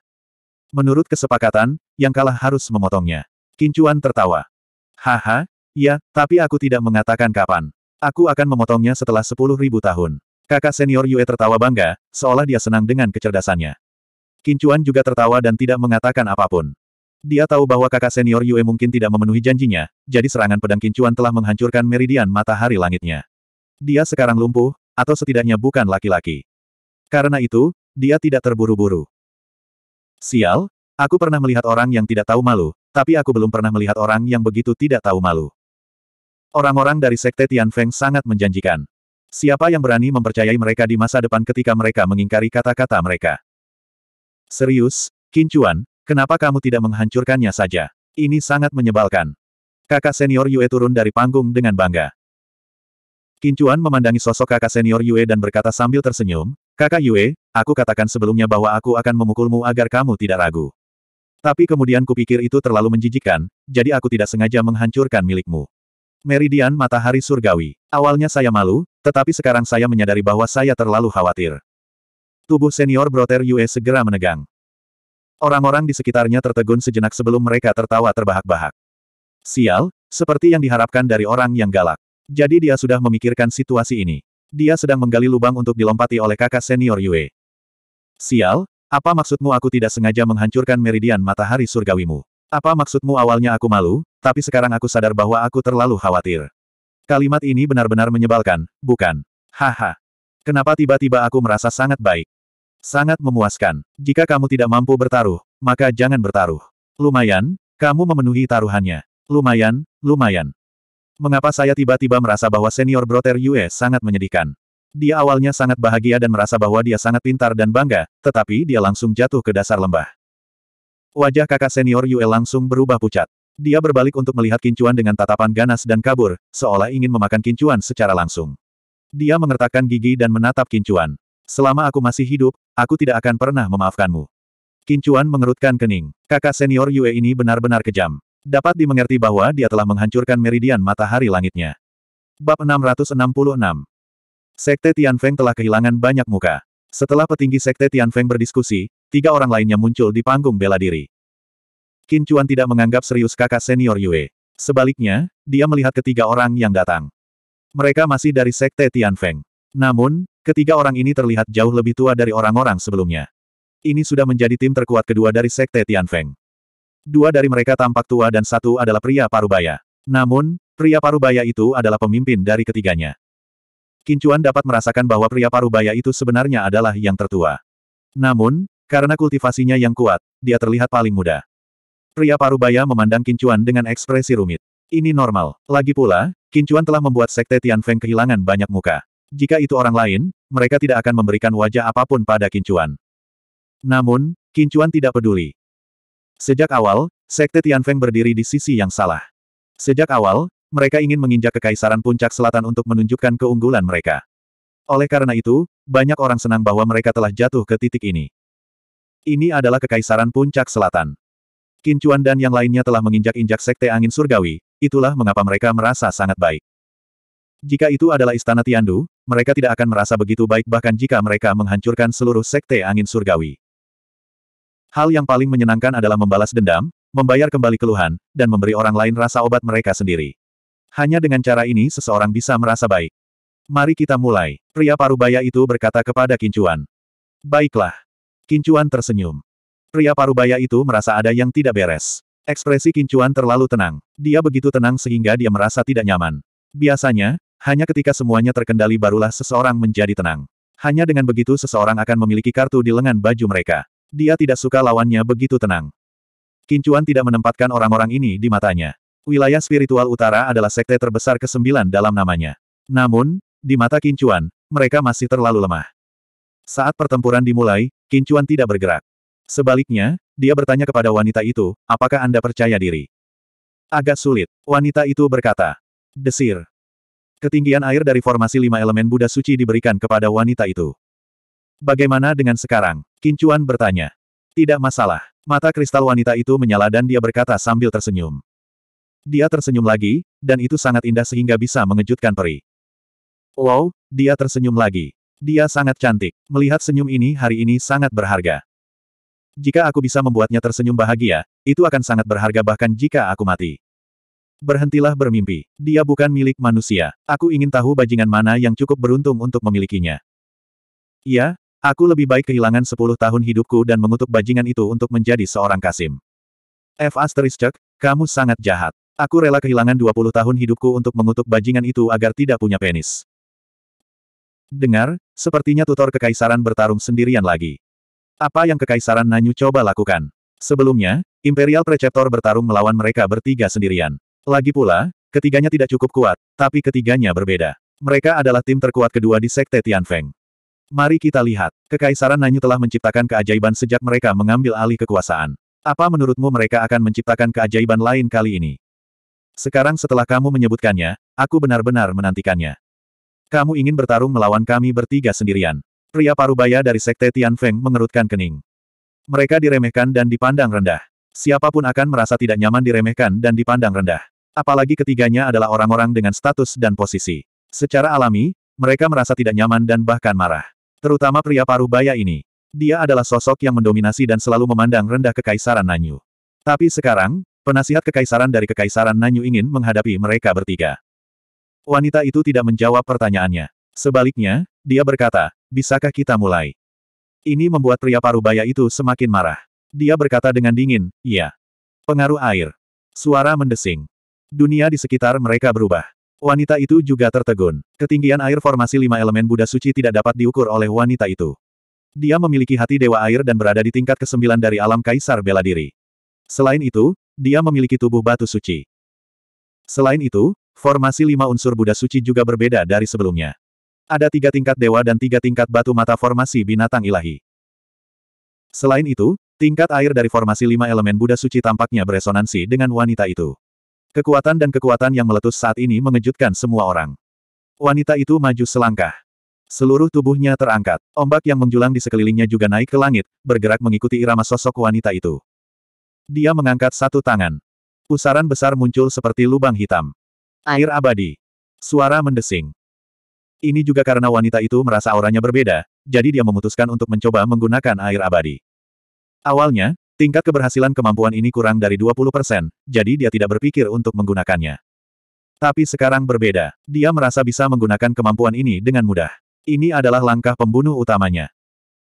Menurut kesepakatan, yang kalah harus memotongnya. Kincuan tertawa. Haha, ya, tapi aku tidak mengatakan kapan. Aku akan memotongnya setelah sepuluh ribu tahun. Kakak senior Yue tertawa bangga, seolah dia senang dengan kecerdasannya. Kincuan juga tertawa dan tidak mengatakan apapun. Dia tahu bahwa kakak senior Yue mungkin tidak memenuhi janjinya, jadi serangan pedang kincuan telah menghancurkan meridian matahari langitnya. Dia sekarang lumpuh, atau setidaknya bukan laki-laki. Karena itu, dia tidak terburu-buru. Sial, aku pernah melihat orang yang tidak tahu malu, tapi aku belum pernah melihat orang yang begitu tidak tahu malu. Orang-orang dari Sekte Tian Feng sangat menjanjikan. Siapa yang berani mempercayai mereka di masa depan ketika mereka mengingkari kata-kata mereka? Serius, Kincuan, Kenapa kamu tidak menghancurkannya saja? Ini sangat menyebalkan. Kakak senior Yue turun dari panggung dengan bangga. Kincuan memandangi sosok kakak senior Yue dan berkata sambil tersenyum, Kakak Yue, aku katakan sebelumnya bahwa aku akan memukulmu agar kamu tidak ragu. Tapi kemudian kupikir itu terlalu menjijikan, jadi aku tidak sengaja menghancurkan milikmu. Meridian Matahari Surgawi. Awalnya saya malu, tetapi sekarang saya menyadari bahwa saya terlalu khawatir. Tubuh senior Broter Yue segera menegang. Orang-orang di sekitarnya tertegun sejenak sebelum mereka tertawa terbahak-bahak. Sial, seperti yang diharapkan dari orang yang galak. Jadi dia sudah memikirkan situasi ini. Dia sedang menggali lubang untuk dilompati oleh kakak senior Yue. Sial, apa maksudmu aku tidak sengaja menghancurkan meridian matahari surgawimu? Apa maksudmu awalnya aku malu, tapi sekarang aku sadar bahwa aku terlalu khawatir. Kalimat ini benar-benar menyebalkan, bukan? Haha. Kenapa tiba-tiba aku merasa sangat baik? Sangat memuaskan. Jika kamu tidak mampu bertaruh, maka jangan bertaruh. Lumayan, kamu memenuhi taruhannya. Lumayan, lumayan. Mengapa saya tiba-tiba merasa bahwa senior Broter Yue sangat menyedihkan? Dia awalnya sangat bahagia dan merasa bahwa dia sangat pintar dan bangga, tetapi dia langsung jatuh ke dasar lembah. Wajah kakak senior Yue langsung berubah pucat. Dia berbalik untuk melihat kincuan dengan tatapan ganas dan kabur, seolah ingin memakan kincuan secara langsung. Dia mengertakkan gigi dan menatap kincuan. Selama aku masih hidup, aku tidak akan pernah memaafkanmu. Kincuan mengerutkan kening. Kakak senior Yue ini benar-benar kejam. Dapat dimengerti bahwa dia telah menghancurkan meridian matahari langitnya. Bab 666 Sekte Tianfeng telah kehilangan banyak muka. Setelah petinggi Sekte Tianfeng berdiskusi, tiga orang lainnya muncul di panggung bela diri. Kincuan tidak menganggap serius kakak senior Yue. Sebaliknya, dia melihat ketiga orang yang datang. Mereka masih dari Sekte Tianfeng. Namun, ketiga orang ini terlihat jauh lebih tua dari orang-orang sebelumnya. Ini sudah menjadi tim terkuat kedua dari Sekte Tianfeng. Dua dari mereka tampak tua dan satu adalah pria parubaya. Namun, pria parubaya itu adalah pemimpin dari ketiganya. Kincuan dapat merasakan bahwa pria parubaya itu sebenarnya adalah yang tertua. Namun, karena kultivasinya yang kuat, dia terlihat paling muda. Pria parubaya memandang Kincuan dengan ekspresi rumit. Ini normal. Lagi pula, Kincuan telah membuat Sekte Tianfeng kehilangan banyak muka. Jika itu orang lain, mereka tidak akan memberikan wajah apapun pada Kincuan. Namun, Kincuan tidak peduli. Sejak awal, Sekte Tianfeng berdiri di sisi yang salah. Sejak awal, mereka ingin menginjak kekaisaran puncak selatan untuk menunjukkan keunggulan mereka. Oleh karena itu, banyak orang senang bahwa mereka telah jatuh ke titik ini. Ini adalah kekaisaran puncak selatan. Kincuan dan yang lainnya telah menginjak-injak sekte angin surgawi, itulah mengapa mereka merasa sangat baik. Jika itu adalah istana Tiandu, mereka tidak akan merasa begitu baik bahkan jika mereka menghancurkan seluruh sekte angin surgawi. Hal yang paling menyenangkan adalah membalas dendam, membayar kembali keluhan, dan memberi orang lain rasa obat mereka sendiri. Hanya dengan cara ini seseorang bisa merasa baik. Mari kita mulai, pria parubaya itu berkata kepada Kincuan. Baiklah. Kincuan tersenyum. Pria parubaya itu merasa ada yang tidak beres. Ekspresi Kincuan terlalu tenang. Dia begitu tenang sehingga dia merasa tidak nyaman. Biasanya, hanya ketika semuanya terkendali barulah seseorang menjadi tenang. Hanya dengan begitu seseorang akan memiliki kartu di lengan baju mereka. Dia tidak suka lawannya begitu tenang. Kincuan tidak menempatkan orang-orang ini di matanya. Wilayah spiritual utara adalah sekte terbesar ke-9 dalam namanya. Namun, di mata Kincuan, mereka masih terlalu lemah. Saat pertempuran dimulai, Kincuan tidak bergerak. Sebaliknya, dia bertanya kepada wanita itu, apakah Anda percaya diri? Agak sulit, wanita itu berkata. Desir, Ketinggian air dari formasi lima elemen Buddha suci diberikan kepada wanita itu. Bagaimana dengan sekarang? Kincuan bertanya. Tidak masalah. Mata kristal wanita itu menyala dan dia berkata sambil tersenyum. Dia tersenyum lagi, dan itu sangat indah sehingga bisa mengejutkan peri. Wow, dia tersenyum lagi. Dia sangat cantik. Melihat senyum ini hari ini sangat berharga. Jika aku bisa membuatnya tersenyum bahagia, itu akan sangat berharga bahkan jika aku mati. Berhentilah bermimpi. Dia bukan milik manusia. Aku ingin tahu bajingan mana yang cukup beruntung untuk memilikinya. Iya, aku lebih baik kehilangan sepuluh tahun hidupku dan mengutuk bajingan itu untuk menjadi seorang Kasim. F. Asterisk, kamu sangat jahat. Aku rela kehilangan 20 tahun hidupku untuk mengutuk bajingan itu agar tidak punya penis. Dengar, sepertinya tutor kekaisaran bertarung sendirian lagi. Apa yang kekaisaran Nanyu coba lakukan? Sebelumnya, Imperial Preceptor bertarung melawan mereka bertiga sendirian. Lagi pula, ketiganya tidak cukup kuat, tapi ketiganya berbeda. Mereka adalah tim terkuat kedua di Sekte Tianfeng. Mari kita lihat. Kekaisaran Nanyu telah menciptakan keajaiban sejak mereka mengambil alih kekuasaan. Apa menurutmu mereka akan menciptakan keajaiban lain kali ini? Sekarang setelah kamu menyebutkannya, aku benar-benar menantikannya. Kamu ingin bertarung melawan kami bertiga sendirian. Pria parubaya dari Sekte Tianfeng mengerutkan kening. Mereka diremehkan dan dipandang rendah. Siapapun akan merasa tidak nyaman diremehkan dan dipandang rendah apalagi ketiganya adalah orang-orang dengan status dan posisi. Secara alami, mereka merasa tidak nyaman dan bahkan marah. Terutama pria paruh baya ini. Dia adalah sosok yang mendominasi dan selalu memandang rendah kekaisaran Nanyu. Tapi sekarang, penasihat kekaisaran dari kekaisaran Nanyu ingin menghadapi mereka bertiga. Wanita itu tidak menjawab pertanyaannya. Sebaliknya, dia berkata, bisakah kita mulai? Ini membuat pria paruh baya itu semakin marah. Dia berkata dengan dingin, iya. Pengaruh air. Suara mendesing. Dunia di sekitar mereka berubah. Wanita itu juga tertegun. Ketinggian air formasi lima elemen Buddha suci tidak dapat diukur oleh wanita itu. Dia memiliki hati dewa air dan berada di tingkat kesembilan dari alam kaisar bela diri. Selain itu, dia memiliki tubuh batu suci. Selain itu, formasi lima unsur Buddha suci juga berbeda dari sebelumnya. Ada tiga tingkat dewa dan tiga tingkat batu mata formasi binatang ilahi. Selain itu, tingkat air dari formasi lima elemen Buddha suci tampaknya beresonansi dengan wanita itu. Kekuatan dan kekuatan yang meletus saat ini mengejutkan semua orang. Wanita itu maju selangkah. Seluruh tubuhnya terangkat, ombak yang menjulang di sekelilingnya juga naik ke langit, bergerak mengikuti irama sosok wanita itu. Dia mengangkat satu tangan. Pusaran besar muncul seperti lubang hitam. Air abadi. Suara mendesing. Ini juga karena wanita itu merasa auranya berbeda, jadi dia memutuskan untuk mencoba menggunakan air abadi. Awalnya, Tingkat keberhasilan kemampuan ini kurang dari 20%, jadi dia tidak berpikir untuk menggunakannya. Tapi sekarang berbeda, dia merasa bisa menggunakan kemampuan ini dengan mudah. Ini adalah langkah pembunuh utamanya.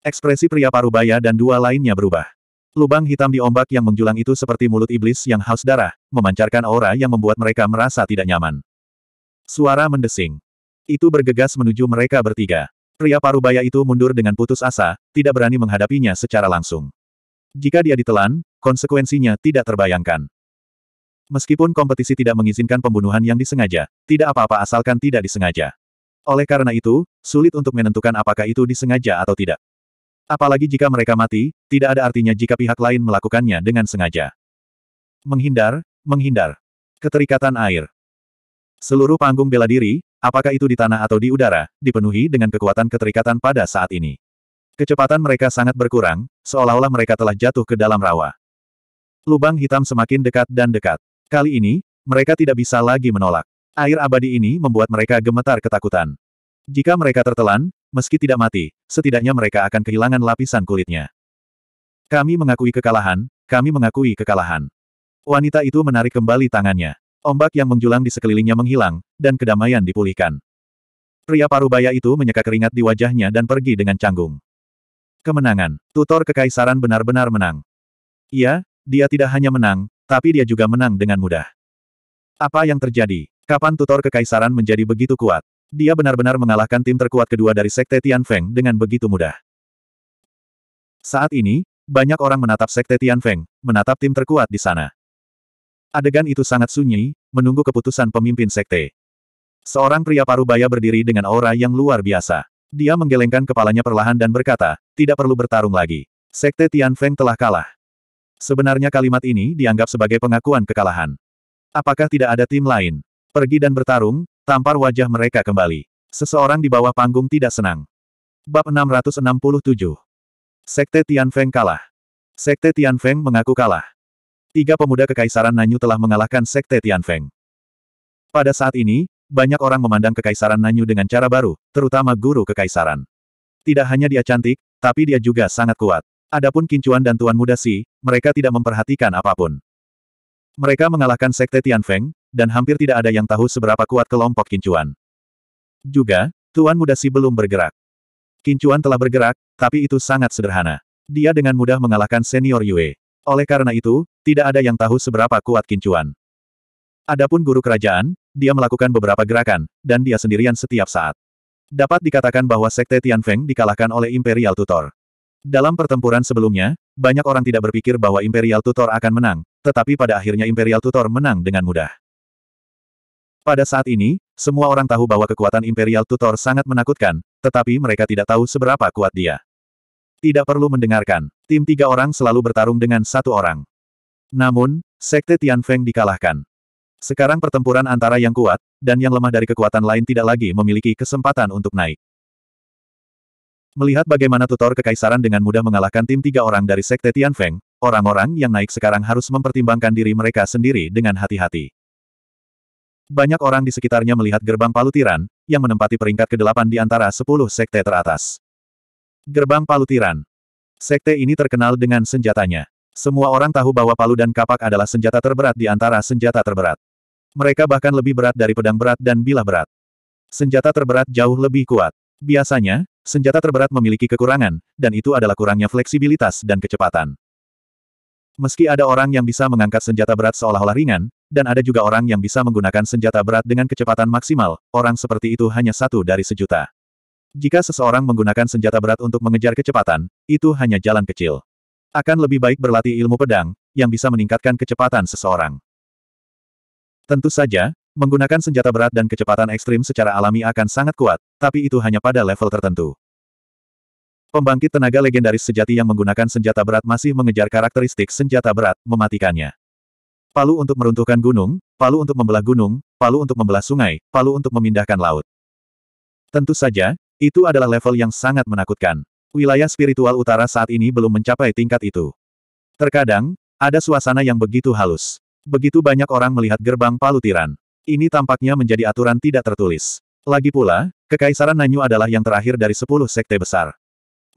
Ekspresi pria parubaya dan dua lainnya berubah. Lubang hitam di ombak yang menjulang itu seperti mulut iblis yang haus darah, memancarkan aura yang membuat mereka merasa tidak nyaman. Suara mendesing. Itu bergegas menuju mereka bertiga. Pria parubaya itu mundur dengan putus asa, tidak berani menghadapinya secara langsung. Jika dia ditelan, konsekuensinya tidak terbayangkan. Meskipun kompetisi tidak mengizinkan pembunuhan yang disengaja, tidak apa-apa asalkan tidak disengaja. Oleh karena itu, sulit untuk menentukan apakah itu disengaja atau tidak. Apalagi jika mereka mati, tidak ada artinya jika pihak lain melakukannya dengan sengaja. Menghindar, menghindar. Keterikatan air. Seluruh panggung bela diri, apakah itu di tanah atau di udara, dipenuhi dengan kekuatan keterikatan pada saat ini. Kecepatan mereka sangat berkurang, seolah-olah mereka telah jatuh ke dalam rawa. Lubang hitam semakin dekat dan dekat. Kali ini, mereka tidak bisa lagi menolak. Air abadi ini membuat mereka gemetar ketakutan. Jika mereka tertelan, meski tidak mati, setidaknya mereka akan kehilangan lapisan kulitnya. Kami mengakui kekalahan, kami mengakui kekalahan. Wanita itu menarik kembali tangannya. Ombak yang menjulang di sekelilingnya menghilang, dan kedamaian dipulihkan. Pria parubaya itu menyeka keringat di wajahnya dan pergi dengan canggung. Kemenangan. Tutor Kekaisaran benar-benar menang. Iya, dia tidak hanya menang, tapi dia juga menang dengan mudah. Apa yang terjadi? Kapan Tutor Kekaisaran menjadi begitu kuat? Dia benar-benar mengalahkan tim terkuat kedua dari Sekte Tian Feng dengan begitu mudah. Saat ini, banyak orang menatap Sekte Tian Feng, menatap tim terkuat di sana. Adegan itu sangat sunyi, menunggu keputusan pemimpin sekte. Seorang pria parubaya berdiri dengan aura yang luar biasa. Dia menggelengkan kepalanya perlahan dan berkata, tidak perlu bertarung lagi. Sekte Tian Feng telah kalah. Sebenarnya kalimat ini dianggap sebagai pengakuan kekalahan. Apakah tidak ada tim lain? Pergi dan bertarung, tampar wajah mereka kembali. Seseorang di bawah panggung tidak senang. Bab 667 Sekte Tianfeng kalah. Sekte Tianfeng mengaku kalah. Tiga pemuda kekaisaran Nanyu telah mengalahkan Sekte Tian Feng. Pada saat ini, banyak orang memandang Kekaisaran Nanyu dengan cara baru, terutama guru Kekaisaran. Tidak hanya dia cantik, tapi dia juga sangat kuat. Adapun Kincuan dan Tuan Muda Si, mereka tidak memperhatikan apapun. Mereka mengalahkan Sekte Tianfeng, dan hampir tidak ada yang tahu seberapa kuat kelompok Kincuan. Juga, Tuan Muda Si belum bergerak. Kincuan telah bergerak, tapi itu sangat sederhana. Dia dengan mudah mengalahkan senior Yue. Oleh karena itu, tidak ada yang tahu seberapa kuat Kincuan. Adapun guru kerajaan, dia melakukan beberapa gerakan, dan dia sendirian setiap saat. Dapat dikatakan bahwa Sekte Tianfeng dikalahkan oleh Imperial Tutor. Dalam pertempuran sebelumnya, banyak orang tidak berpikir bahwa Imperial Tutor akan menang, tetapi pada akhirnya Imperial Tutor menang dengan mudah. Pada saat ini, semua orang tahu bahwa kekuatan Imperial Tutor sangat menakutkan, tetapi mereka tidak tahu seberapa kuat dia. Tidak perlu mendengarkan, tim tiga orang selalu bertarung dengan satu orang. Namun, Sekte Tianfeng dikalahkan. Sekarang pertempuran antara yang kuat, dan yang lemah dari kekuatan lain tidak lagi memiliki kesempatan untuk naik. Melihat bagaimana tutor kekaisaran dengan mudah mengalahkan tim tiga orang dari Sekte Tianfeng, orang-orang yang naik sekarang harus mempertimbangkan diri mereka sendiri dengan hati-hati. Banyak orang di sekitarnya melihat gerbang palutiran, yang menempati peringkat ke-8 di antara 10 sekte teratas. Gerbang palutiran. Sekte ini terkenal dengan senjatanya. Semua orang tahu bahwa palu dan kapak adalah senjata terberat di antara senjata terberat. Mereka bahkan lebih berat dari pedang berat dan bilah berat. Senjata terberat jauh lebih kuat. Biasanya, senjata terberat memiliki kekurangan, dan itu adalah kurangnya fleksibilitas dan kecepatan. Meski ada orang yang bisa mengangkat senjata berat seolah-olah ringan, dan ada juga orang yang bisa menggunakan senjata berat dengan kecepatan maksimal, orang seperti itu hanya satu dari sejuta. Jika seseorang menggunakan senjata berat untuk mengejar kecepatan, itu hanya jalan kecil. Akan lebih baik berlatih ilmu pedang, yang bisa meningkatkan kecepatan seseorang. Tentu saja, menggunakan senjata berat dan kecepatan ekstrim secara alami akan sangat kuat, tapi itu hanya pada level tertentu. Pembangkit tenaga legendaris sejati yang menggunakan senjata berat masih mengejar karakteristik senjata berat, mematikannya. Palu untuk meruntuhkan gunung, palu untuk membelah gunung, palu untuk membelah sungai, palu untuk memindahkan laut. Tentu saja, itu adalah level yang sangat menakutkan. Wilayah spiritual utara saat ini belum mencapai tingkat itu. Terkadang, ada suasana yang begitu halus. Begitu banyak orang melihat gerbang palutiran. Ini tampaknya menjadi aturan tidak tertulis. Lagi pula, Kekaisaran Nanyu adalah yang terakhir dari sepuluh sekte besar.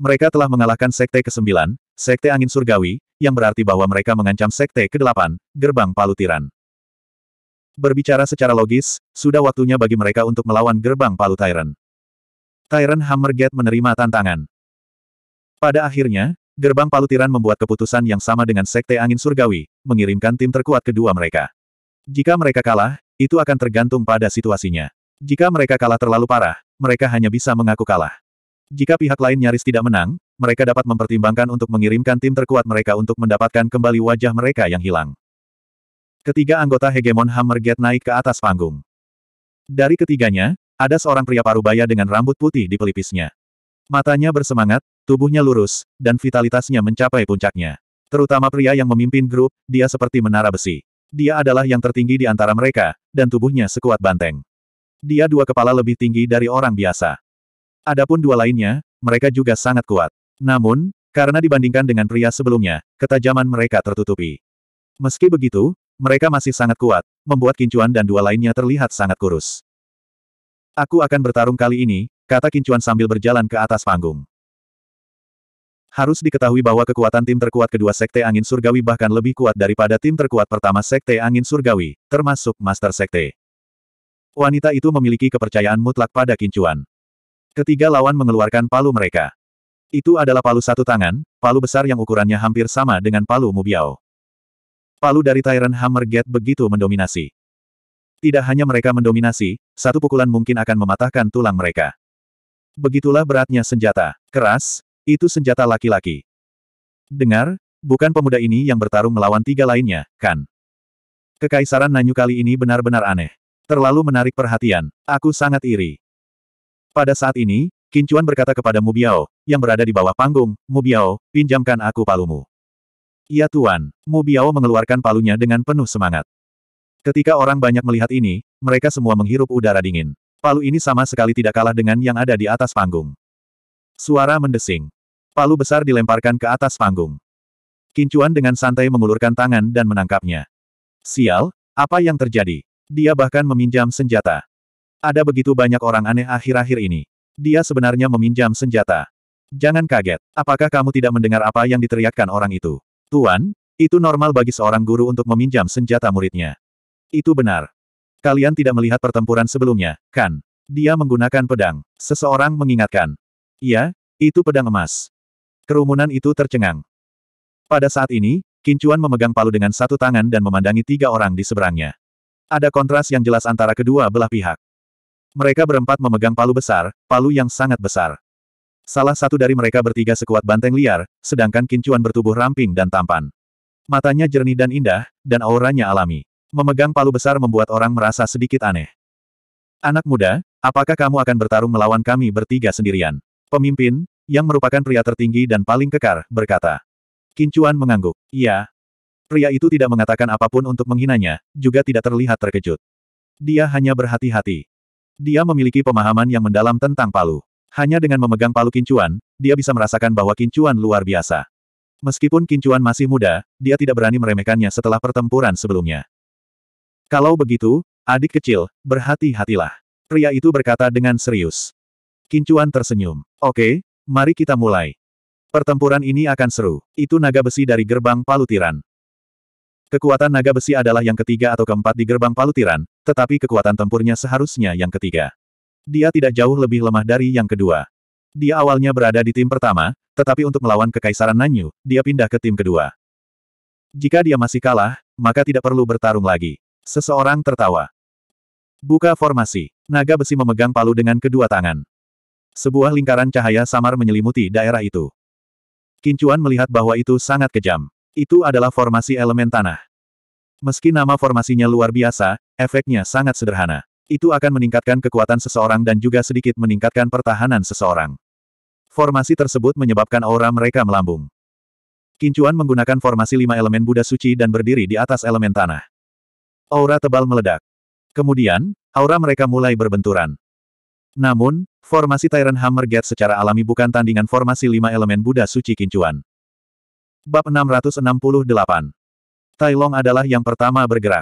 Mereka telah mengalahkan sekte ke-9, sekte angin surgawi, yang berarti bahwa mereka mengancam sekte ke-8, gerbang palutiran. Berbicara secara logis, sudah waktunya bagi mereka untuk melawan gerbang palu Tyrant. Tyrant Hammergate menerima tantangan. Pada akhirnya, Gerbang palutiran membuat keputusan yang sama dengan Sekte Angin Surgawi, mengirimkan tim terkuat kedua mereka. Jika mereka kalah, itu akan tergantung pada situasinya. Jika mereka kalah terlalu parah, mereka hanya bisa mengaku kalah. Jika pihak lain nyaris tidak menang, mereka dapat mempertimbangkan untuk mengirimkan tim terkuat mereka untuk mendapatkan kembali wajah mereka yang hilang. Ketiga anggota hegemon Hammergate naik ke atas panggung. Dari ketiganya, ada seorang pria parubaya dengan rambut putih di pelipisnya. Matanya bersemangat, tubuhnya lurus, dan vitalitasnya mencapai puncaknya. Terutama pria yang memimpin grup, dia seperti menara besi. Dia adalah yang tertinggi di antara mereka, dan tubuhnya sekuat banteng. Dia dua kepala lebih tinggi dari orang biasa. Adapun dua lainnya, mereka juga sangat kuat. Namun, karena dibandingkan dengan pria sebelumnya, ketajaman mereka tertutupi. Meski begitu, mereka masih sangat kuat, membuat Kincuan dan dua lainnya terlihat sangat kurus. Aku akan bertarung kali ini, kata Kincuan sambil berjalan ke atas panggung. Harus diketahui bahwa kekuatan tim terkuat kedua Sekte Angin Surgawi bahkan lebih kuat daripada tim terkuat pertama Sekte Angin Surgawi, termasuk Master Sekte. Wanita itu memiliki kepercayaan mutlak pada Kincuan. Ketiga lawan mengeluarkan palu mereka. Itu adalah palu satu tangan, palu besar yang ukurannya hampir sama dengan palu Mubiao. Palu dari Tyrant Hammer Gate begitu mendominasi. Tidak hanya mereka mendominasi, satu pukulan mungkin akan mematahkan tulang mereka. Begitulah beratnya senjata. Keras, itu senjata laki-laki. Dengar, bukan pemuda ini yang bertarung melawan tiga lainnya, kan? Kekaisaran Nanyu kali ini benar-benar aneh. Terlalu menarik perhatian. Aku sangat iri. Pada saat ini, Kincuan berkata kepada Mubiao, yang berada di bawah panggung, Mubiao, pinjamkan aku palumu. Iya tuan, Mubiao mengeluarkan palunya dengan penuh semangat. Ketika orang banyak melihat ini, mereka semua menghirup udara dingin. Palu ini sama sekali tidak kalah dengan yang ada di atas panggung. Suara mendesing. Palu besar dilemparkan ke atas panggung. Kincuan dengan santai mengulurkan tangan dan menangkapnya. Sial, apa yang terjadi? Dia bahkan meminjam senjata. Ada begitu banyak orang aneh akhir-akhir ini. Dia sebenarnya meminjam senjata. Jangan kaget, apakah kamu tidak mendengar apa yang diteriakkan orang itu? Tuan, itu normal bagi seorang guru untuk meminjam senjata muridnya. Itu benar. Kalian tidak melihat pertempuran sebelumnya, kan? Dia menggunakan pedang. Seseorang mengingatkan. Iya, itu pedang emas. Kerumunan itu tercengang. Pada saat ini, Kincuan memegang palu dengan satu tangan dan memandangi tiga orang di seberangnya. Ada kontras yang jelas antara kedua belah pihak. Mereka berempat memegang palu besar, palu yang sangat besar. Salah satu dari mereka bertiga sekuat banteng liar, sedangkan Kincuan bertubuh ramping dan tampan. Matanya jernih dan indah, dan auranya alami memegang palu besar membuat orang merasa sedikit aneh. Anak muda, apakah kamu akan bertarung melawan kami bertiga sendirian? Pemimpin, yang merupakan pria tertinggi dan paling kekar, berkata. Kincuan mengangguk. Iya. Pria itu tidak mengatakan apapun untuk menghinanya, juga tidak terlihat terkejut. Dia hanya berhati-hati. Dia memiliki pemahaman yang mendalam tentang palu. Hanya dengan memegang palu kincuan, dia bisa merasakan bahwa kincuan luar biasa. Meskipun kincuan masih muda, dia tidak berani meremehkannya setelah pertempuran sebelumnya. Kalau begitu, adik kecil, berhati-hatilah. Pria itu berkata dengan serius. Kincuan tersenyum. Oke, mari kita mulai. Pertempuran ini akan seru. Itu naga besi dari gerbang palutiran. Kekuatan naga besi adalah yang ketiga atau keempat di gerbang palutiran, tetapi kekuatan tempurnya seharusnya yang ketiga. Dia tidak jauh lebih lemah dari yang kedua. Dia awalnya berada di tim pertama, tetapi untuk melawan kekaisaran Nanyu, dia pindah ke tim kedua. Jika dia masih kalah, maka tidak perlu bertarung lagi. Seseorang tertawa. Buka formasi. Naga besi memegang palu dengan kedua tangan. Sebuah lingkaran cahaya samar menyelimuti daerah itu. Kincuan melihat bahwa itu sangat kejam. Itu adalah formasi elemen tanah. Meski nama formasinya luar biasa, efeknya sangat sederhana. Itu akan meningkatkan kekuatan seseorang dan juga sedikit meningkatkan pertahanan seseorang. Formasi tersebut menyebabkan aura mereka melambung. Kincuan menggunakan formasi lima elemen Buddha suci dan berdiri di atas elemen tanah. Aura tebal meledak. Kemudian, aura mereka mulai berbenturan. Namun, formasi Tyrant Hammer Gate secara alami bukan tandingan formasi lima elemen Buddha Suci Kincuan. Bab 668 Tai Long adalah yang pertama bergerak.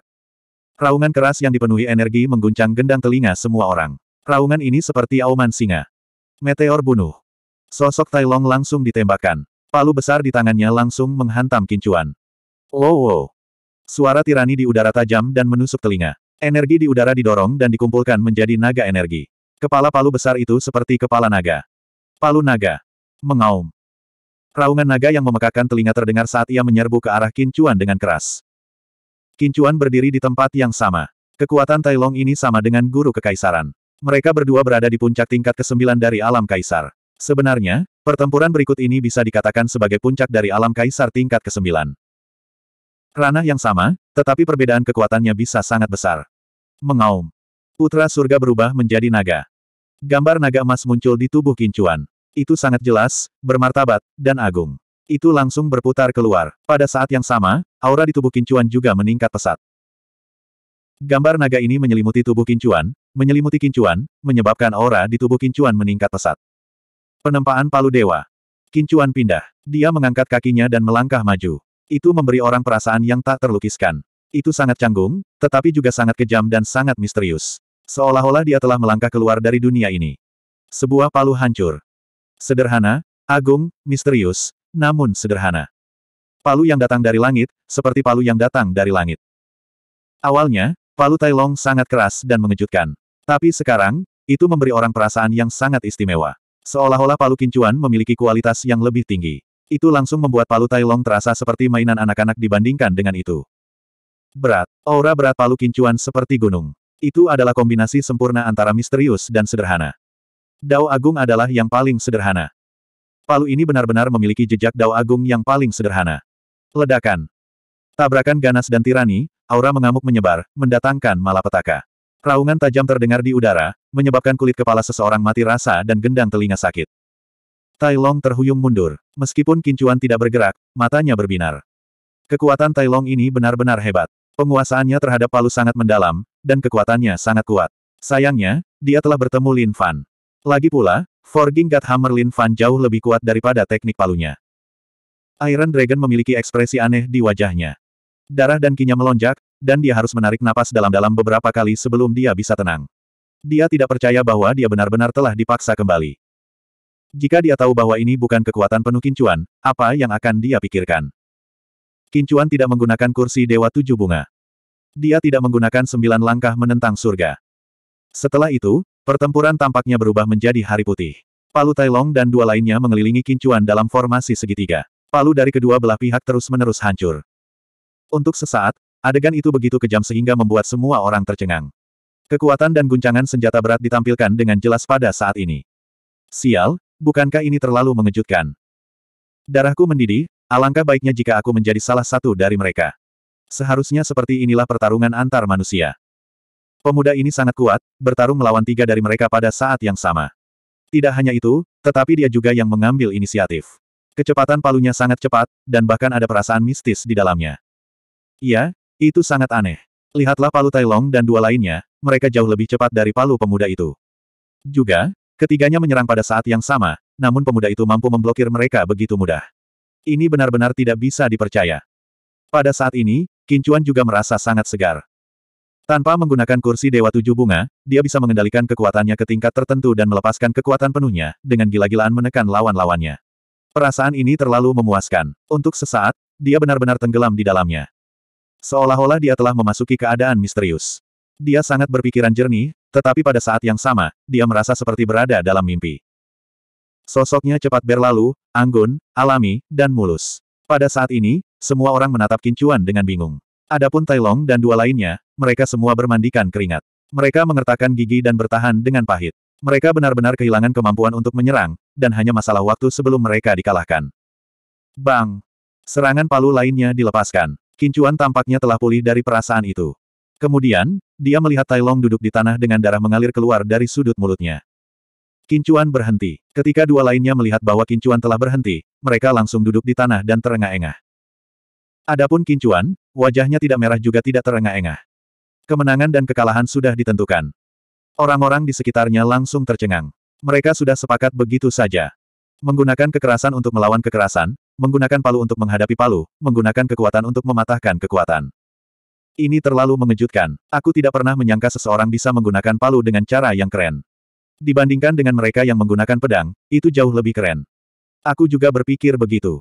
Raungan keras yang dipenuhi energi mengguncang gendang telinga semua orang. Raungan ini seperti auman singa. Meteor bunuh. Sosok Tai Long langsung ditembakkan. Palu besar di tangannya langsung menghantam Kincuan. Wow, wow. Suara tirani di udara tajam dan menusuk telinga. Energi di udara didorong dan dikumpulkan menjadi naga energi. Kepala palu besar itu seperti kepala naga. Palu naga. Mengaum. Raungan naga yang memekakan telinga terdengar saat ia menyerbu ke arah Kincuan dengan keras. Kincuan berdiri di tempat yang sama. Kekuatan Tai Long ini sama dengan guru kekaisaran. Mereka berdua berada di puncak tingkat ke-9 dari alam kaisar. Sebenarnya, pertempuran berikut ini bisa dikatakan sebagai puncak dari alam kaisar tingkat ke-9. Ranah yang sama, tetapi perbedaan kekuatannya bisa sangat besar. Mengaum. Putra surga berubah menjadi naga. Gambar naga emas muncul di tubuh Kincuan. Itu sangat jelas, bermartabat, dan agung. Itu langsung berputar keluar. Pada saat yang sama, aura di tubuh Kincuan juga meningkat pesat. Gambar naga ini menyelimuti tubuh Kincuan, menyelimuti Kincuan, menyebabkan aura di tubuh Kincuan meningkat pesat. Penempaan palu dewa. Kincuan pindah. Dia mengangkat kakinya dan melangkah maju. Itu memberi orang perasaan yang tak terlukiskan. Itu sangat canggung, tetapi juga sangat kejam dan sangat misterius. Seolah-olah dia telah melangkah keluar dari dunia ini. Sebuah palu hancur. Sederhana, agung, misterius, namun sederhana. Palu yang datang dari langit, seperti palu yang datang dari langit. Awalnya, palu Tai Long sangat keras dan mengejutkan. Tapi sekarang, itu memberi orang perasaan yang sangat istimewa. Seolah-olah palu kincuan memiliki kualitas yang lebih tinggi. Itu langsung membuat palu Tai Long terasa seperti mainan anak-anak dibandingkan dengan itu. Berat. Aura berat palu kincuan seperti gunung. Itu adalah kombinasi sempurna antara misterius dan sederhana. Dao Agung adalah yang paling sederhana. Palu ini benar-benar memiliki jejak Dao Agung yang paling sederhana. Ledakan. Tabrakan ganas dan tirani, aura mengamuk menyebar, mendatangkan malapetaka. Raungan tajam terdengar di udara, menyebabkan kulit kepala seseorang mati rasa dan gendang telinga sakit. Tai Long terhuyung mundur. Meskipun Kincuan tidak bergerak, matanya berbinar. Kekuatan Tai Long ini benar-benar hebat. Penguasaannya terhadap palu sangat mendalam, dan kekuatannya sangat kuat. Sayangnya, dia telah bertemu Lin Fan. Lagi pula, Forging God Hammer Lin Fan jauh lebih kuat daripada teknik palunya. Iron Dragon memiliki ekspresi aneh di wajahnya. Darah dan kinya melonjak, dan dia harus menarik napas dalam-dalam beberapa kali sebelum dia bisa tenang. Dia tidak percaya bahwa dia benar-benar telah dipaksa kembali. Jika dia tahu bahwa ini bukan kekuatan penuh kincuan, apa yang akan dia pikirkan? Kincuan tidak menggunakan kursi Dewa Tujuh Bunga. Dia tidak menggunakan sembilan langkah menentang surga. Setelah itu, pertempuran tampaknya berubah menjadi hari putih. Palu Tai Long dan dua lainnya mengelilingi kincuan dalam formasi segitiga. Palu dari kedua belah pihak terus-menerus hancur. Untuk sesaat, adegan itu begitu kejam sehingga membuat semua orang tercengang. Kekuatan dan guncangan senjata berat ditampilkan dengan jelas pada saat ini. Sial, Bukankah ini terlalu mengejutkan? Darahku mendidih, alangkah baiknya jika aku menjadi salah satu dari mereka. Seharusnya seperti inilah pertarungan antar manusia. Pemuda ini sangat kuat, bertarung melawan tiga dari mereka pada saat yang sama. Tidak hanya itu, tetapi dia juga yang mengambil inisiatif. Kecepatan palunya sangat cepat, dan bahkan ada perasaan mistis di dalamnya. Iya, itu sangat aneh. Lihatlah palu Tai Long dan dua lainnya, mereka jauh lebih cepat dari palu pemuda itu. Juga, Ketiganya menyerang pada saat yang sama, namun pemuda itu mampu memblokir mereka begitu mudah. Ini benar-benar tidak bisa dipercaya. Pada saat ini, Kincuan juga merasa sangat segar. Tanpa menggunakan kursi Dewa Tujuh Bunga, dia bisa mengendalikan kekuatannya ke tingkat tertentu dan melepaskan kekuatan penuhnya, dengan gila-gilaan menekan lawan-lawannya. Perasaan ini terlalu memuaskan. Untuk sesaat, dia benar-benar tenggelam di dalamnya. Seolah-olah dia telah memasuki keadaan misterius. Dia sangat berpikiran jernih, tetapi pada saat yang sama, dia merasa seperti berada dalam mimpi. Sosoknya cepat berlalu, anggun, alami, dan mulus. Pada saat ini, semua orang menatap Kincuan dengan bingung. Adapun Tailong dan dua lainnya, mereka semua bermandikan keringat. Mereka mengertakkan gigi dan bertahan dengan pahit. Mereka benar-benar kehilangan kemampuan untuk menyerang, dan hanya masalah waktu sebelum mereka dikalahkan. Bang! Serangan palu lainnya dilepaskan. Kincuan tampaknya telah pulih dari perasaan itu. Kemudian, dia melihat Tai Long duduk di tanah dengan darah mengalir keluar dari sudut mulutnya. Kincuan berhenti. Ketika dua lainnya melihat bahwa Kincuan telah berhenti, mereka langsung duduk di tanah dan terengah-engah. Adapun Kincuan, wajahnya tidak merah juga tidak terengah-engah. Kemenangan dan kekalahan sudah ditentukan. Orang-orang di sekitarnya langsung tercengang. Mereka sudah sepakat begitu saja. Menggunakan kekerasan untuk melawan kekerasan, menggunakan palu untuk menghadapi palu, menggunakan kekuatan untuk mematahkan kekuatan. Ini terlalu mengejutkan. Aku tidak pernah menyangka seseorang bisa menggunakan palu dengan cara yang keren. Dibandingkan dengan mereka yang menggunakan pedang, itu jauh lebih keren. Aku juga berpikir begitu.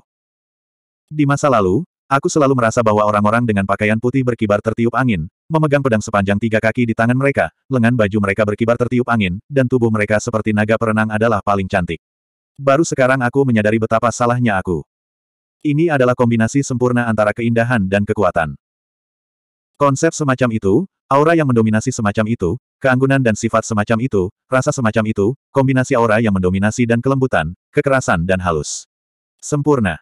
Di masa lalu, aku selalu merasa bahwa orang-orang dengan pakaian putih berkibar tertiup angin, memegang pedang sepanjang tiga kaki di tangan mereka, lengan baju mereka berkibar tertiup angin, dan tubuh mereka seperti naga perenang adalah paling cantik. Baru sekarang aku menyadari betapa salahnya aku. Ini adalah kombinasi sempurna antara keindahan dan kekuatan. Konsep semacam itu, aura yang mendominasi semacam itu, keanggunan dan sifat semacam itu, rasa semacam itu, kombinasi aura yang mendominasi dan kelembutan, kekerasan dan halus. Sempurna.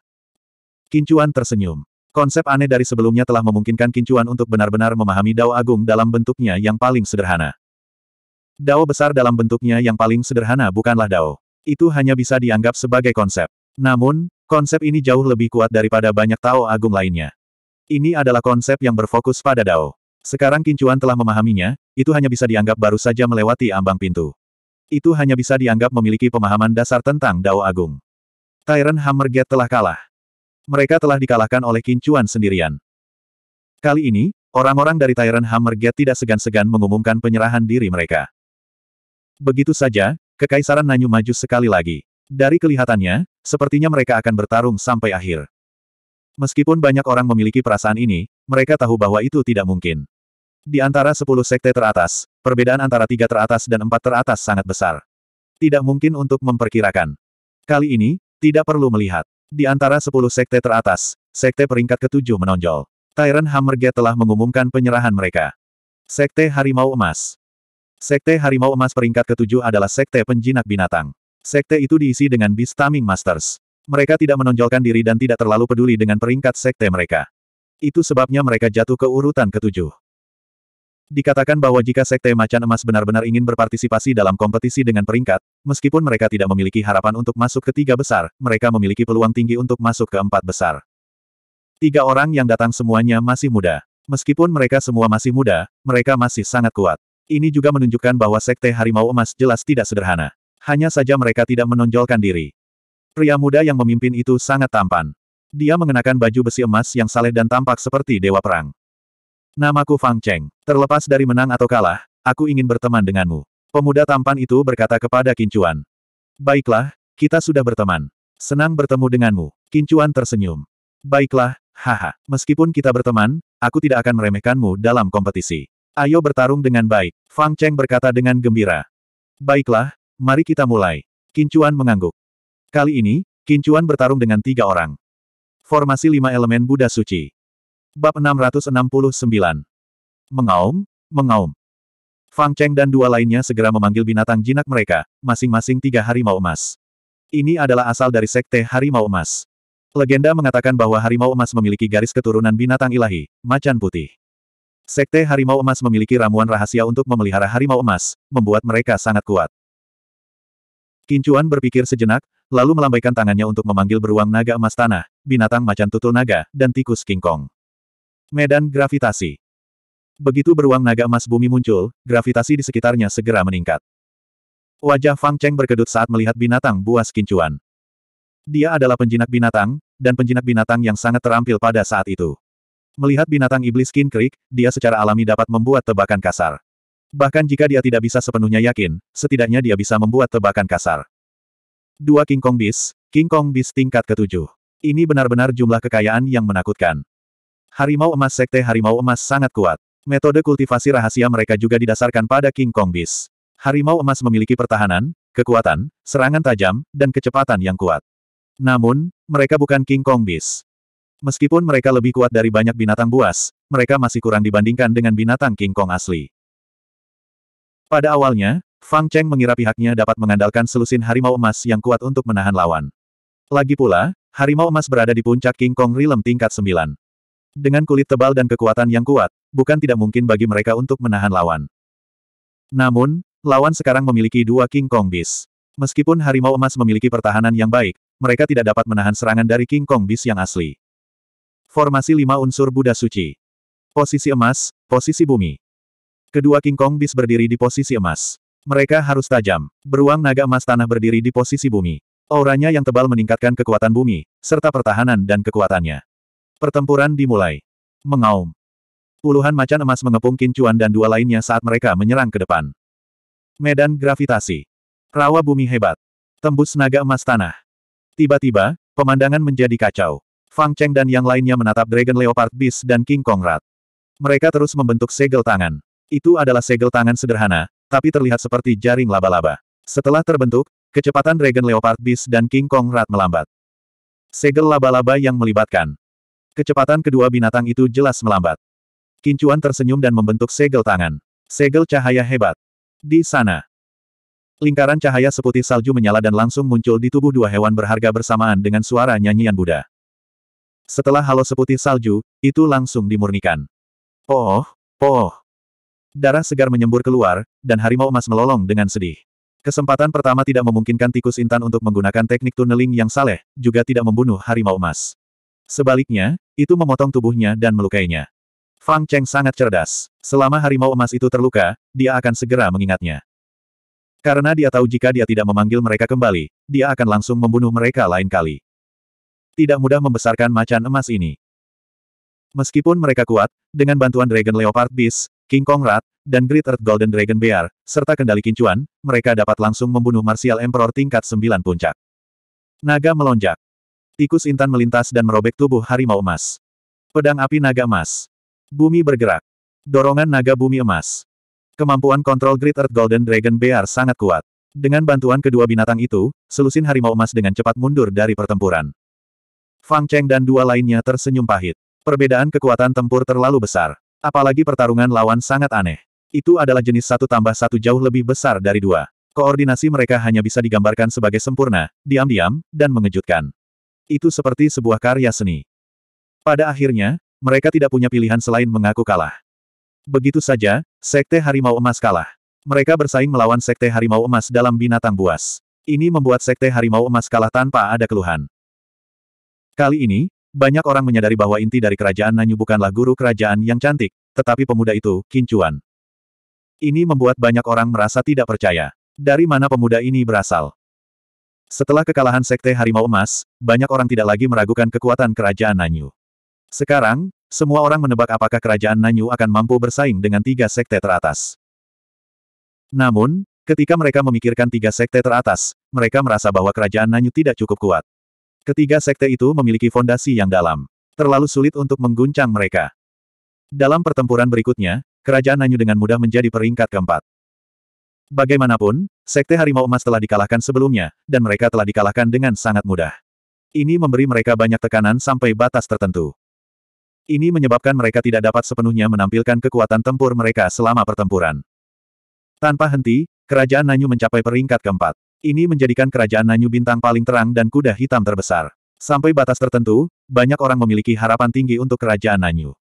Kincuan tersenyum. Konsep aneh dari sebelumnya telah memungkinkan Kincuan untuk benar-benar memahami Dao Agung dalam bentuknya yang paling sederhana. Dao besar dalam bentuknya yang paling sederhana bukanlah Dao. Itu hanya bisa dianggap sebagai konsep. Namun, konsep ini jauh lebih kuat daripada banyak Tao Agung lainnya. Ini adalah konsep yang berfokus pada Dao. Sekarang Kincuan telah memahaminya, itu hanya bisa dianggap baru saja melewati ambang pintu. Itu hanya bisa dianggap memiliki pemahaman dasar tentang Dao Agung. Tyrant Gate telah kalah. Mereka telah dikalahkan oleh Kincuan sendirian. Kali ini, orang-orang dari Tyrant Gate tidak segan-segan mengumumkan penyerahan diri mereka. Begitu saja, Kekaisaran Nanyu maju sekali lagi. Dari kelihatannya, sepertinya mereka akan bertarung sampai akhir. Meskipun banyak orang memiliki perasaan ini, mereka tahu bahwa itu tidak mungkin. Di antara sepuluh sekte teratas, perbedaan antara tiga teratas dan empat teratas sangat besar. Tidak mungkin untuk memperkirakan. Kali ini, tidak perlu melihat. Di antara sepuluh sekte teratas, sekte peringkat ketujuh menonjol. Tyrant Hammergate telah mengumumkan penyerahan mereka. Sekte Harimau Emas Sekte Harimau Emas peringkat ketujuh adalah sekte penjinak binatang. Sekte itu diisi dengan Beast Taming Masters. Mereka tidak menonjolkan diri dan tidak terlalu peduli dengan peringkat sekte mereka. Itu sebabnya mereka jatuh ke urutan ketujuh. Dikatakan bahwa jika Sekte Macan Emas benar-benar ingin berpartisipasi dalam kompetisi dengan peringkat, meskipun mereka tidak memiliki harapan untuk masuk ke tiga besar, mereka memiliki peluang tinggi untuk masuk ke empat besar. Tiga orang yang datang semuanya masih muda. Meskipun mereka semua masih muda, mereka masih sangat kuat. Ini juga menunjukkan bahwa Sekte Harimau Emas jelas tidak sederhana. Hanya saja mereka tidak menonjolkan diri. Pria muda yang memimpin itu sangat tampan. Dia mengenakan baju besi emas yang saleh dan tampak seperti dewa perang. Namaku Fang Cheng. Terlepas dari menang atau kalah, aku ingin berteman denganmu. Pemuda tampan itu berkata kepada Kincuan. Baiklah, kita sudah berteman. Senang bertemu denganmu. Kincuan tersenyum. Baiklah, haha. Meskipun kita berteman, aku tidak akan meremehkanmu dalam kompetisi. Ayo bertarung dengan baik. Fang Cheng berkata dengan gembira. Baiklah, mari kita mulai. Kincuan mengangguk. Kali ini, Kincuan bertarung dengan tiga orang. Formasi lima elemen Buddha Suci. Bab 669. Mengaum, mengaum. Fang Cheng dan dua lainnya segera memanggil binatang jinak mereka, masing-masing tiga harimau emas. Ini adalah asal dari sekte harimau emas. Legenda mengatakan bahwa harimau emas memiliki garis keturunan binatang ilahi, macan putih. Sekte harimau emas memiliki ramuan rahasia untuk memelihara harimau emas, membuat mereka sangat kuat. Kincuan berpikir sejenak, lalu melambaikan tangannya untuk memanggil beruang naga emas tanah, binatang macan tutul naga, dan tikus kingkong. Medan gravitasi. Begitu beruang naga emas bumi muncul, gravitasi di sekitarnya segera meningkat. Wajah Fang Cheng berkedut saat melihat binatang buas kincuan. Dia adalah penjinak binatang, dan penjinak binatang yang sangat terampil pada saat itu. Melihat binatang iblis kinkrik, dia secara alami dapat membuat tebakan kasar. Bahkan jika dia tidak bisa sepenuhnya yakin, setidaknya dia bisa membuat tebakan kasar. Dua King Kong Beast, King Kong Beast tingkat ketujuh. Ini benar-benar jumlah kekayaan yang menakutkan. Harimau emas Sekte Harimau emas sangat kuat. Metode kultivasi rahasia mereka juga didasarkan pada King Kong Beast. Harimau emas memiliki pertahanan, kekuatan, serangan tajam, dan kecepatan yang kuat. Namun, mereka bukan King Kong Beast. Meskipun mereka lebih kuat dari banyak binatang buas, mereka masih kurang dibandingkan dengan binatang King Kong asli. Pada awalnya, Fang Cheng mengira pihaknya dapat mengandalkan selusin harimau emas yang kuat untuk menahan lawan. Lagi pula, harimau emas berada di puncak King Kong Realm tingkat 9. Dengan kulit tebal dan kekuatan yang kuat, bukan tidak mungkin bagi mereka untuk menahan lawan. Namun, lawan sekarang memiliki dua King Kong Beast. Meskipun harimau emas memiliki pertahanan yang baik, mereka tidak dapat menahan serangan dari King Kong Beast yang asli. Formasi lima unsur Buddha Suci. Posisi emas, posisi bumi. Kedua King Kong Beast berdiri di posisi emas. Mereka harus tajam. Beruang naga emas tanah berdiri di posisi bumi. Auranya yang tebal meningkatkan kekuatan bumi, serta pertahanan dan kekuatannya. Pertempuran dimulai. Mengaum. Puluhan macan emas mengepung Kincuan dan dua lainnya saat mereka menyerang ke depan. Medan gravitasi. Rawa bumi hebat. Tembus naga emas tanah. Tiba-tiba, pemandangan menjadi kacau. Fang Cheng dan yang lainnya menatap Dragon Leopard Beast dan King Kong Rat. Mereka terus membentuk segel tangan. Itu adalah segel tangan sederhana, tapi terlihat seperti jaring laba-laba. Setelah terbentuk, kecepatan Dragon Leopard Beast dan King Kong Rat melambat. Segel laba-laba yang melibatkan. Kecepatan kedua binatang itu jelas melambat. Kincuan tersenyum dan membentuk segel tangan. Segel cahaya hebat. Di sana. Lingkaran cahaya seputih salju menyala dan langsung muncul di tubuh dua hewan berharga bersamaan dengan suara nyanyian Buddha. Setelah halo seputih salju, itu langsung dimurnikan. Oh, oh, Darah segar menyembur keluar, dan harimau emas melolong dengan sedih. Kesempatan pertama tidak memungkinkan tikus intan untuk menggunakan teknik tunneling yang saleh, juga tidak membunuh harimau emas. Sebaliknya, itu memotong tubuhnya dan melukainya. Fang Cheng sangat cerdas. Selama harimau emas itu terluka, dia akan segera mengingatnya. Karena dia tahu jika dia tidak memanggil mereka kembali, dia akan langsung membunuh mereka lain kali. Tidak mudah membesarkan macan emas ini. Meskipun mereka kuat, dengan bantuan Dragon Leopard Beast, King Kong Rat, dan Great Earth Golden Dragon Bear, serta kendali kincuan, mereka dapat langsung membunuh Martial Emperor tingkat 9 puncak. Naga melonjak. Tikus intan melintas dan merobek tubuh harimau emas. Pedang api naga emas. Bumi bergerak. Dorongan naga bumi emas. Kemampuan kontrol Great Earth Golden Dragon Bear sangat kuat. Dengan bantuan kedua binatang itu, selusin harimau emas dengan cepat mundur dari pertempuran. Fang Cheng dan dua lainnya tersenyum pahit. Perbedaan kekuatan tempur terlalu besar. Apalagi pertarungan lawan sangat aneh. Itu adalah jenis satu tambah satu jauh lebih besar dari dua. Koordinasi mereka hanya bisa digambarkan sebagai sempurna, diam-diam, dan mengejutkan. Itu seperti sebuah karya seni. Pada akhirnya, mereka tidak punya pilihan selain mengaku kalah. Begitu saja, Sekte Harimau Emas kalah. Mereka bersaing melawan Sekte Harimau Emas dalam binatang buas. Ini membuat Sekte Harimau Emas kalah tanpa ada keluhan. Kali ini, banyak orang menyadari bahwa inti dari kerajaan Nanyu bukanlah guru kerajaan yang cantik, tetapi pemuda itu, Kincuan. Ini membuat banyak orang merasa tidak percaya. Dari mana pemuda ini berasal? Setelah kekalahan Sekte Harimau Emas, banyak orang tidak lagi meragukan kekuatan kerajaan Nanyu. Sekarang, semua orang menebak apakah kerajaan Nanyu akan mampu bersaing dengan tiga sekte teratas. Namun, ketika mereka memikirkan tiga sekte teratas, mereka merasa bahwa kerajaan Nanyu tidak cukup kuat. Ketiga sekte itu memiliki fondasi yang dalam. Terlalu sulit untuk mengguncang mereka. Dalam pertempuran berikutnya, Kerajaan Nanyu dengan mudah menjadi peringkat keempat. Bagaimanapun, Sekte Harimau Emas telah dikalahkan sebelumnya, dan mereka telah dikalahkan dengan sangat mudah. Ini memberi mereka banyak tekanan sampai batas tertentu. Ini menyebabkan mereka tidak dapat sepenuhnya menampilkan kekuatan tempur mereka selama pertempuran. Tanpa henti, Kerajaan Nanyu mencapai peringkat keempat. Ini menjadikan kerajaan Nanyu bintang paling terang dan kuda hitam terbesar. Sampai batas tertentu, banyak orang memiliki harapan tinggi untuk kerajaan Nanyu.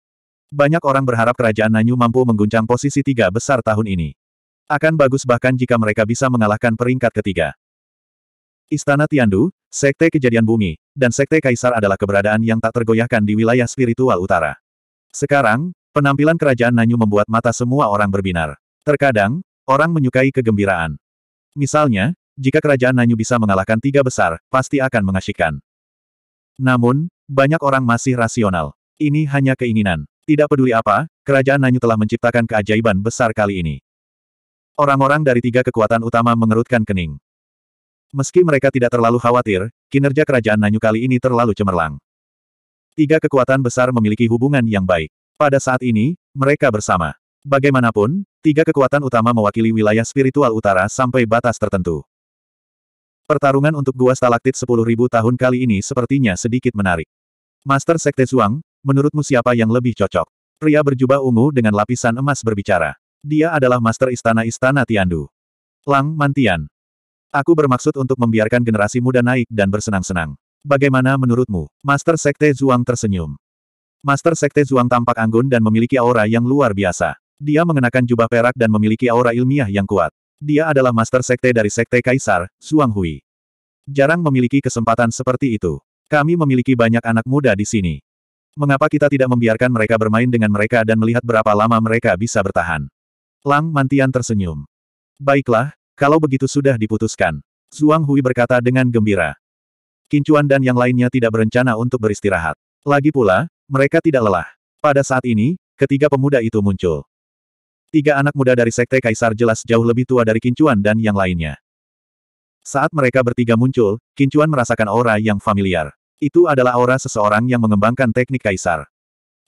Banyak orang berharap kerajaan Nanyu mampu mengguncang posisi tiga besar tahun ini. Akan bagus bahkan jika mereka bisa mengalahkan peringkat ketiga. Istana Tiandu, Sekte Kejadian Bumi, dan Sekte Kaisar adalah keberadaan yang tak tergoyahkan di wilayah spiritual utara. Sekarang, penampilan kerajaan Nanyu membuat mata semua orang berbinar. Terkadang, orang menyukai kegembiraan. Misalnya, jika kerajaan Nanyu bisa mengalahkan tiga besar, pasti akan mengasyikkan. Namun, banyak orang masih rasional. Ini hanya keinginan. Tidak peduli apa, kerajaan Nanyu telah menciptakan keajaiban besar kali ini. Orang-orang dari tiga kekuatan utama mengerutkan kening. Meski mereka tidak terlalu khawatir, kinerja kerajaan Nanyu kali ini terlalu cemerlang. Tiga kekuatan besar memiliki hubungan yang baik. Pada saat ini, mereka bersama. Bagaimanapun, tiga kekuatan utama mewakili wilayah spiritual utara sampai batas tertentu. Pertarungan untuk gua stalaktit 10.000 tahun kali ini sepertinya sedikit menarik. Master Sekte Zhuang, menurutmu siapa yang lebih cocok? Pria berjubah ungu dengan lapisan emas berbicara. Dia adalah Master Istana-Istana Tiandu. Lang Mantian. Aku bermaksud untuk membiarkan generasi muda naik dan bersenang-senang. Bagaimana menurutmu? Master Sekte Zhuang tersenyum. Master Sekte Zhuang tampak anggun dan memiliki aura yang luar biasa. Dia mengenakan jubah perak dan memiliki aura ilmiah yang kuat. Dia adalah master sekte dari sekte Kaisar, Suang Hui. Jarang memiliki kesempatan seperti itu. Kami memiliki banyak anak muda di sini. Mengapa kita tidak membiarkan mereka bermain dengan mereka dan melihat berapa lama mereka bisa bertahan? Lang Mantian tersenyum. Baiklah, kalau begitu sudah diputuskan. Zhuang Hui berkata dengan gembira. Kincuan dan yang lainnya tidak berencana untuk beristirahat. Lagi pula, mereka tidak lelah. Pada saat ini, ketiga pemuda itu muncul. Tiga anak muda dari Sekte Kaisar jelas jauh lebih tua dari Kincuan dan yang lainnya. Saat mereka bertiga muncul, Kincuan merasakan aura yang familiar. Itu adalah aura seseorang yang mengembangkan teknik Kaisar.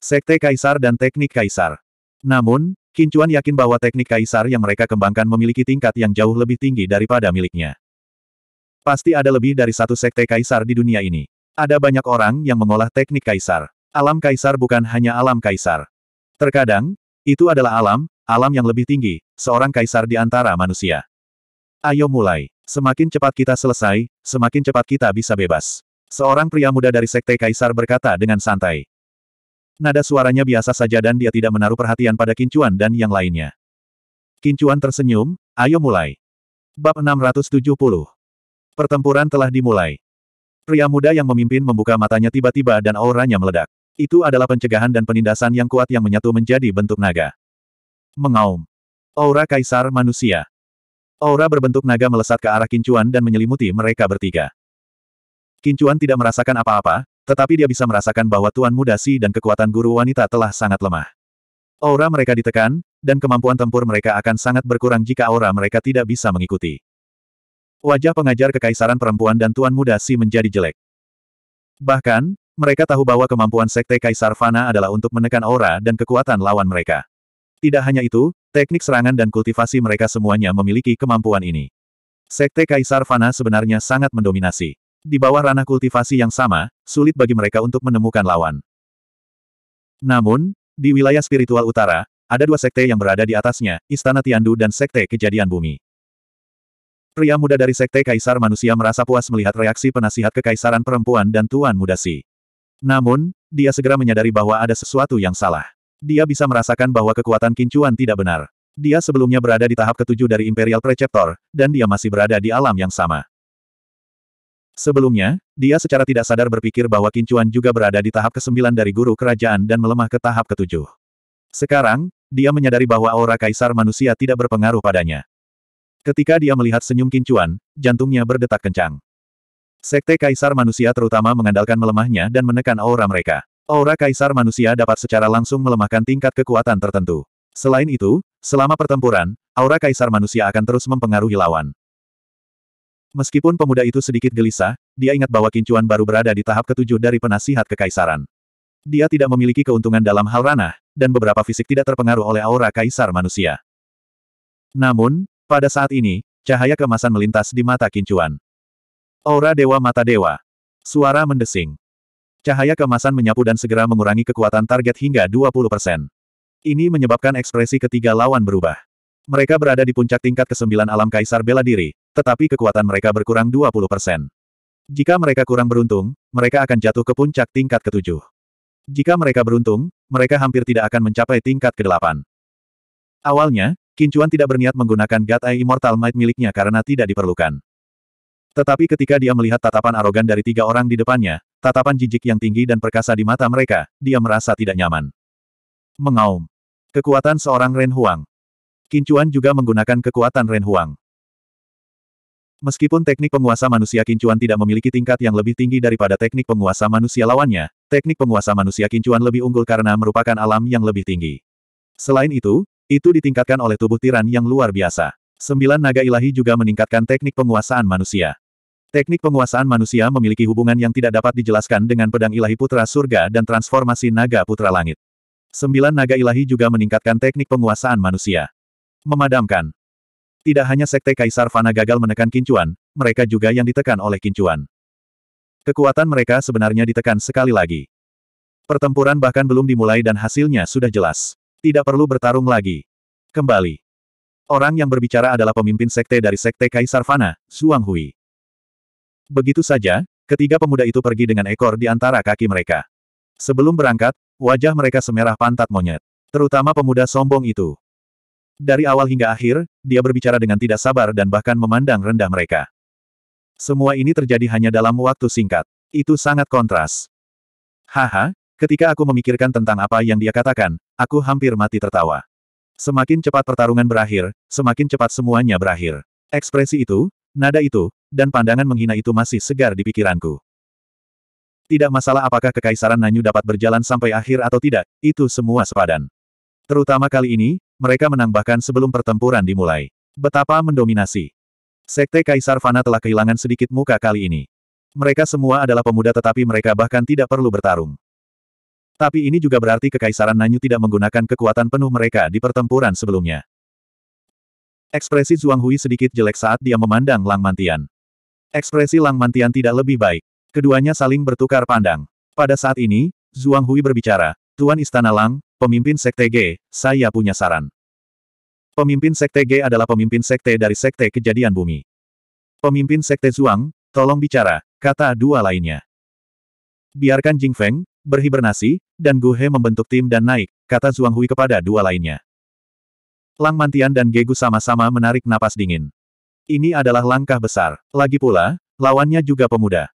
Sekte Kaisar dan teknik Kaisar. Namun, Kincuan yakin bahwa teknik Kaisar yang mereka kembangkan memiliki tingkat yang jauh lebih tinggi daripada miliknya. Pasti ada lebih dari satu sekte Kaisar di dunia ini. Ada banyak orang yang mengolah teknik Kaisar. Alam Kaisar bukan hanya alam Kaisar. Terkadang, itu adalah alam, alam yang lebih tinggi, seorang kaisar di antara manusia. Ayo mulai. Semakin cepat kita selesai, semakin cepat kita bisa bebas. Seorang pria muda dari sekte kaisar berkata dengan santai. Nada suaranya biasa saja dan dia tidak menaruh perhatian pada Kincuan dan yang lainnya. Kincuan tersenyum, ayo mulai. Bab 670. Pertempuran telah dimulai. Pria muda yang memimpin membuka matanya tiba-tiba dan auranya meledak. Itu adalah pencegahan dan penindasan yang kuat yang menyatu menjadi bentuk naga. Mengaum. Aura Kaisar Manusia. Aura berbentuk naga melesat ke arah Kincuan dan menyelimuti mereka bertiga. Kincuan tidak merasakan apa-apa, tetapi dia bisa merasakan bahwa Tuan Muda Si dan kekuatan guru wanita telah sangat lemah. Aura mereka ditekan, dan kemampuan tempur mereka akan sangat berkurang jika aura mereka tidak bisa mengikuti. Wajah pengajar kekaisaran perempuan dan Tuan Muda Si menjadi jelek. Bahkan, mereka tahu bahwa kemampuan Sekte Kaisar Fana adalah untuk menekan aura dan kekuatan lawan mereka. Tidak hanya itu, teknik serangan dan kultivasi mereka semuanya memiliki kemampuan ini. Sekte Kaisar Fana sebenarnya sangat mendominasi. Di bawah ranah kultivasi yang sama, sulit bagi mereka untuk menemukan lawan. Namun, di wilayah spiritual utara, ada dua sekte yang berada di atasnya, Istana Tiandu dan Sekte Kejadian Bumi. Pria muda dari Sekte Kaisar Manusia merasa puas melihat reaksi penasihat kekaisaran perempuan dan Tuan Muda Si. Namun, dia segera menyadari bahwa ada sesuatu yang salah. Dia bisa merasakan bahwa kekuatan kincuan tidak benar. Dia sebelumnya berada di tahap ketujuh dari Imperial Preceptor, dan dia masih berada di alam yang sama. Sebelumnya, dia secara tidak sadar berpikir bahwa kincuan juga berada di tahap kesembilan dari guru kerajaan dan melemah ke tahap ketujuh. Sekarang, dia menyadari bahwa aura kaisar manusia tidak berpengaruh padanya. Ketika dia melihat senyum kincuan, jantungnya berdetak kencang. Sekte kaisar manusia terutama mengandalkan melemahnya dan menekan aura mereka. Aura Kaisar manusia dapat secara langsung melemahkan tingkat kekuatan tertentu. Selain itu, selama pertempuran, aura Kaisar manusia akan terus mempengaruhi lawan. Meskipun pemuda itu sedikit gelisah, dia ingat bahwa Kincuan baru berada di tahap ketujuh dari penasihat kekaisaran. Dia tidak memiliki keuntungan dalam hal ranah, dan beberapa fisik tidak terpengaruh oleh aura Kaisar manusia. Namun, pada saat ini, cahaya kemasan melintas di mata Kincuan. Aura Dewa Mata Dewa. Suara mendesing. Cahaya kemasan menyapu dan segera mengurangi kekuatan target hingga 20%. Ini menyebabkan ekspresi ketiga lawan berubah. Mereka berada di puncak tingkat ke-9 alam kaisar bela diri, tetapi kekuatan mereka berkurang 20%. Jika mereka kurang beruntung, mereka akan jatuh ke puncak tingkat ke-7. Jika mereka beruntung, mereka hampir tidak akan mencapai tingkat ke-8. Awalnya, Kincuan tidak berniat menggunakan God Immortal Might miliknya karena tidak diperlukan. Tetapi ketika dia melihat tatapan arogan dari tiga orang di depannya, tatapan jijik yang tinggi dan perkasa di mata mereka, dia merasa tidak nyaman. Mengaum. Kekuatan seorang Ren Huang. Kincuan juga menggunakan kekuatan Ren Huang. Meskipun teknik penguasa manusia Kincuan tidak memiliki tingkat yang lebih tinggi daripada teknik penguasa manusia lawannya, teknik penguasa manusia Kincuan lebih unggul karena merupakan alam yang lebih tinggi. Selain itu, itu ditingkatkan oleh tubuh tiran yang luar biasa. Sembilan naga ilahi juga meningkatkan teknik penguasaan manusia. Teknik penguasaan manusia memiliki hubungan yang tidak dapat dijelaskan dengan pedang ilahi putra surga dan transformasi naga putra langit. Sembilan naga ilahi juga meningkatkan teknik penguasaan manusia. Memadamkan. Tidak hanya sekte Kaisar Fana gagal menekan kincuan, mereka juga yang ditekan oleh kincuan. Kekuatan mereka sebenarnya ditekan sekali lagi. Pertempuran bahkan belum dimulai dan hasilnya sudah jelas. Tidak perlu bertarung lagi. Kembali. Orang yang berbicara adalah pemimpin sekte dari sekte Kaisar Fana, Suang Hui. Begitu saja, ketiga pemuda itu pergi dengan ekor di antara kaki mereka. Sebelum berangkat, wajah mereka semerah pantat monyet. Terutama pemuda sombong itu. Dari awal hingga akhir, dia berbicara dengan tidak sabar dan bahkan memandang rendah mereka. Semua ini terjadi hanya dalam waktu singkat. Itu sangat kontras. Haha, ketika aku memikirkan tentang apa yang dia katakan, aku hampir mati tertawa. Semakin cepat pertarungan berakhir, semakin cepat semuanya berakhir. Ekspresi itu, nada itu, dan pandangan menghina itu masih segar di pikiranku. Tidak masalah apakah kekaisaran Nanyu dapat berjalan sampai akhir atau tidak, itu semua sepadan. Terutama kali ini, mereka menang bahkan sebelum pertempuran dimulai. Betapa mendominasi. Sekte Kaisar Fana telah kehilangan sedikit muka kali ini. Mereka semua adalah pemuda tetapi mereka bahkan tidak perlu bertarung. Tapi ini juga berarti Kekaisaran Nanyu tidak menggunakan kekuatan penuh mereka di pertempuran sebelumnya. Ekspresi Zhuang Hui sedikit jelek saat dia memandang Lang Mantian. Ekspresi Lang Mantian tidak lebih baik. Keduanya saling bertukar pandang. Pada saat ini, Zhuang Hui berbicara, Tuan Istana Lang, pemimpin Sekte G, saya punya saran. Pemimpin Sekte G adalah pemimpin Sekte dari Sekte Kejadian Bumi. Pemimpin Sekte Zhuang, tolong bicara, kata dua lainnya. Biarkan Jing Feng, berhibernasi, dan Gu He membentuk tim dan naik, kata Zhuang Hui kepada dua lainnya. Lang Mantian dan Gegu sama-sama menarik napas dingin. Ini adalah langkah besar. Lagi pula, lawannya juga pemuda.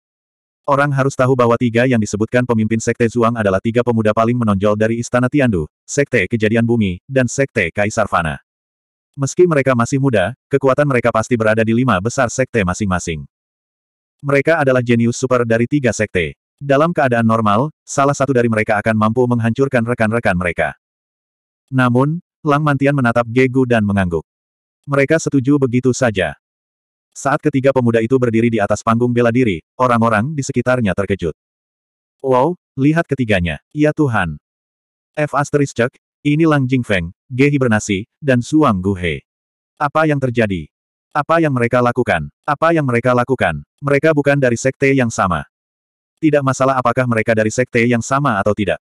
Orang harus tahu bahwa tiga yang disebutkan pemimpin Sekte Zhuang adalah tiga pemuda paling menonjol dari Istana Tiandu, Sekte Kejadian Bumi, dan Sekte Kaisar Fana. Meski mereka masih muda, kekuatan mereka pasti berada di lima besar Sekte masing-masing. Mereka adalah jenius super dari tiga Sekte. Dalam keadaan normal, salah satu dari mereka akan mampu menghancurkan rekan-rekan mereka. Namun, Lang Mantian menatap Gegu dan mengangguk. Mereka setuju begitu saja. Saat ketiga pemuda itu berdiri di atas panggung bela diri, orang-orang di sekitarnya terkejut. Wow, lihat ketiganya, ya Tuhan. F asterisk, ini Lang Jingfeng, Ge hibernasi, dan Suang Guhe. Apa yang terjadi? Apa yang mereka lakukan? Apa yang mereka lakukan? Mereka bukan dari sekte yang sama. Tidak masalah apakah mereka dari sekte yang sama atau tidak.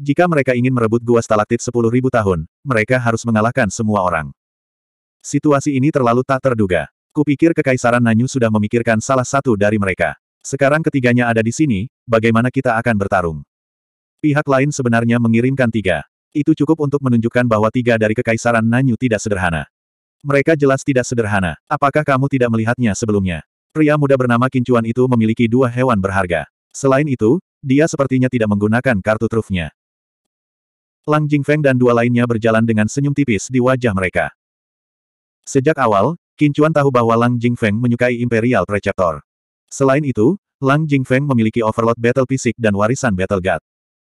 Jika mereka ingin merebut gua stalaktit 10.000 tahun, mereka harus mengalahkan semua orang. Situasi ini terlalu tak terduga. Kupikir Kekaisaran Nanyu sudah memikirkan salah satu dari mereka. Sekarang ketiganya ada di sini, bagaimana kita akan bertarung? Pihak lain sebenarnya mengirimkan tiga. Itu cukup untuk menunjukkan bahwa tiga dari Kekaisaran Nanyu tidak sederhana. Mereka jelas tidak sederhana. Apakah kamu tidak melihatnya sebelumnya? Pria muda bernama Kincuan itu memiliki dua hewan berharga. Selain itu, dia sepertinya tidak menggunakan kartu trufnya. Lang Jingfeng dan dua lainnya berjalan dengan senyum tipis di wajah mereka. Sejak awal, Kincuan tahu bahwa Lang Jingfeng menyukai Imperial Preceptor. Selain itu, Lang Jingfeng memiliki overload battle fisik dan warisan battle god.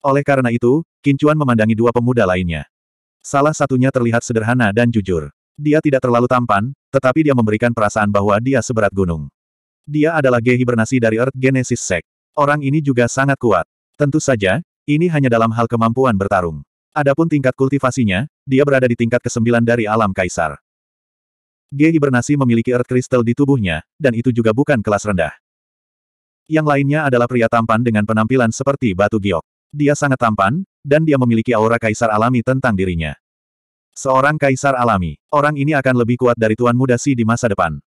Oleh karena itu, Kincuan memandangi dua pemuda lainnya. Salah satunya terlihat sederhana dan jujur. Dia tidak terlalu tampan, tetapi dia memberikan perasaan bahwa dia seberat gunung. Dia adalah G hibernasi dari Earth Genesis Sect. Orang ini juga sangat kuat. Tentu saja, ini hanya dalam hal kemampuan bertarung. Adapun tingkat kultivasinya, dia berada di tingkat ke-9 dari alam kaisar. G-hibernasi memiliki earth crystal di tubuhnya, dan itu juga bukan kelas rendah. Yang lainnya adalah pria tampan dengan penampilan seperti batu giok. Dia sangat tampan, dan dia memiliki aura kaisar alami tentang dirinya. Seorang kaisar alami, orang ini akan lebih kuat dari Tuan Mudasi di masa depan.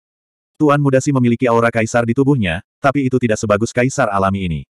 Tuan Mudasi memiliki aura kaisar di tubuhnya, tapi itu tidak sebagus kaisar alami ini.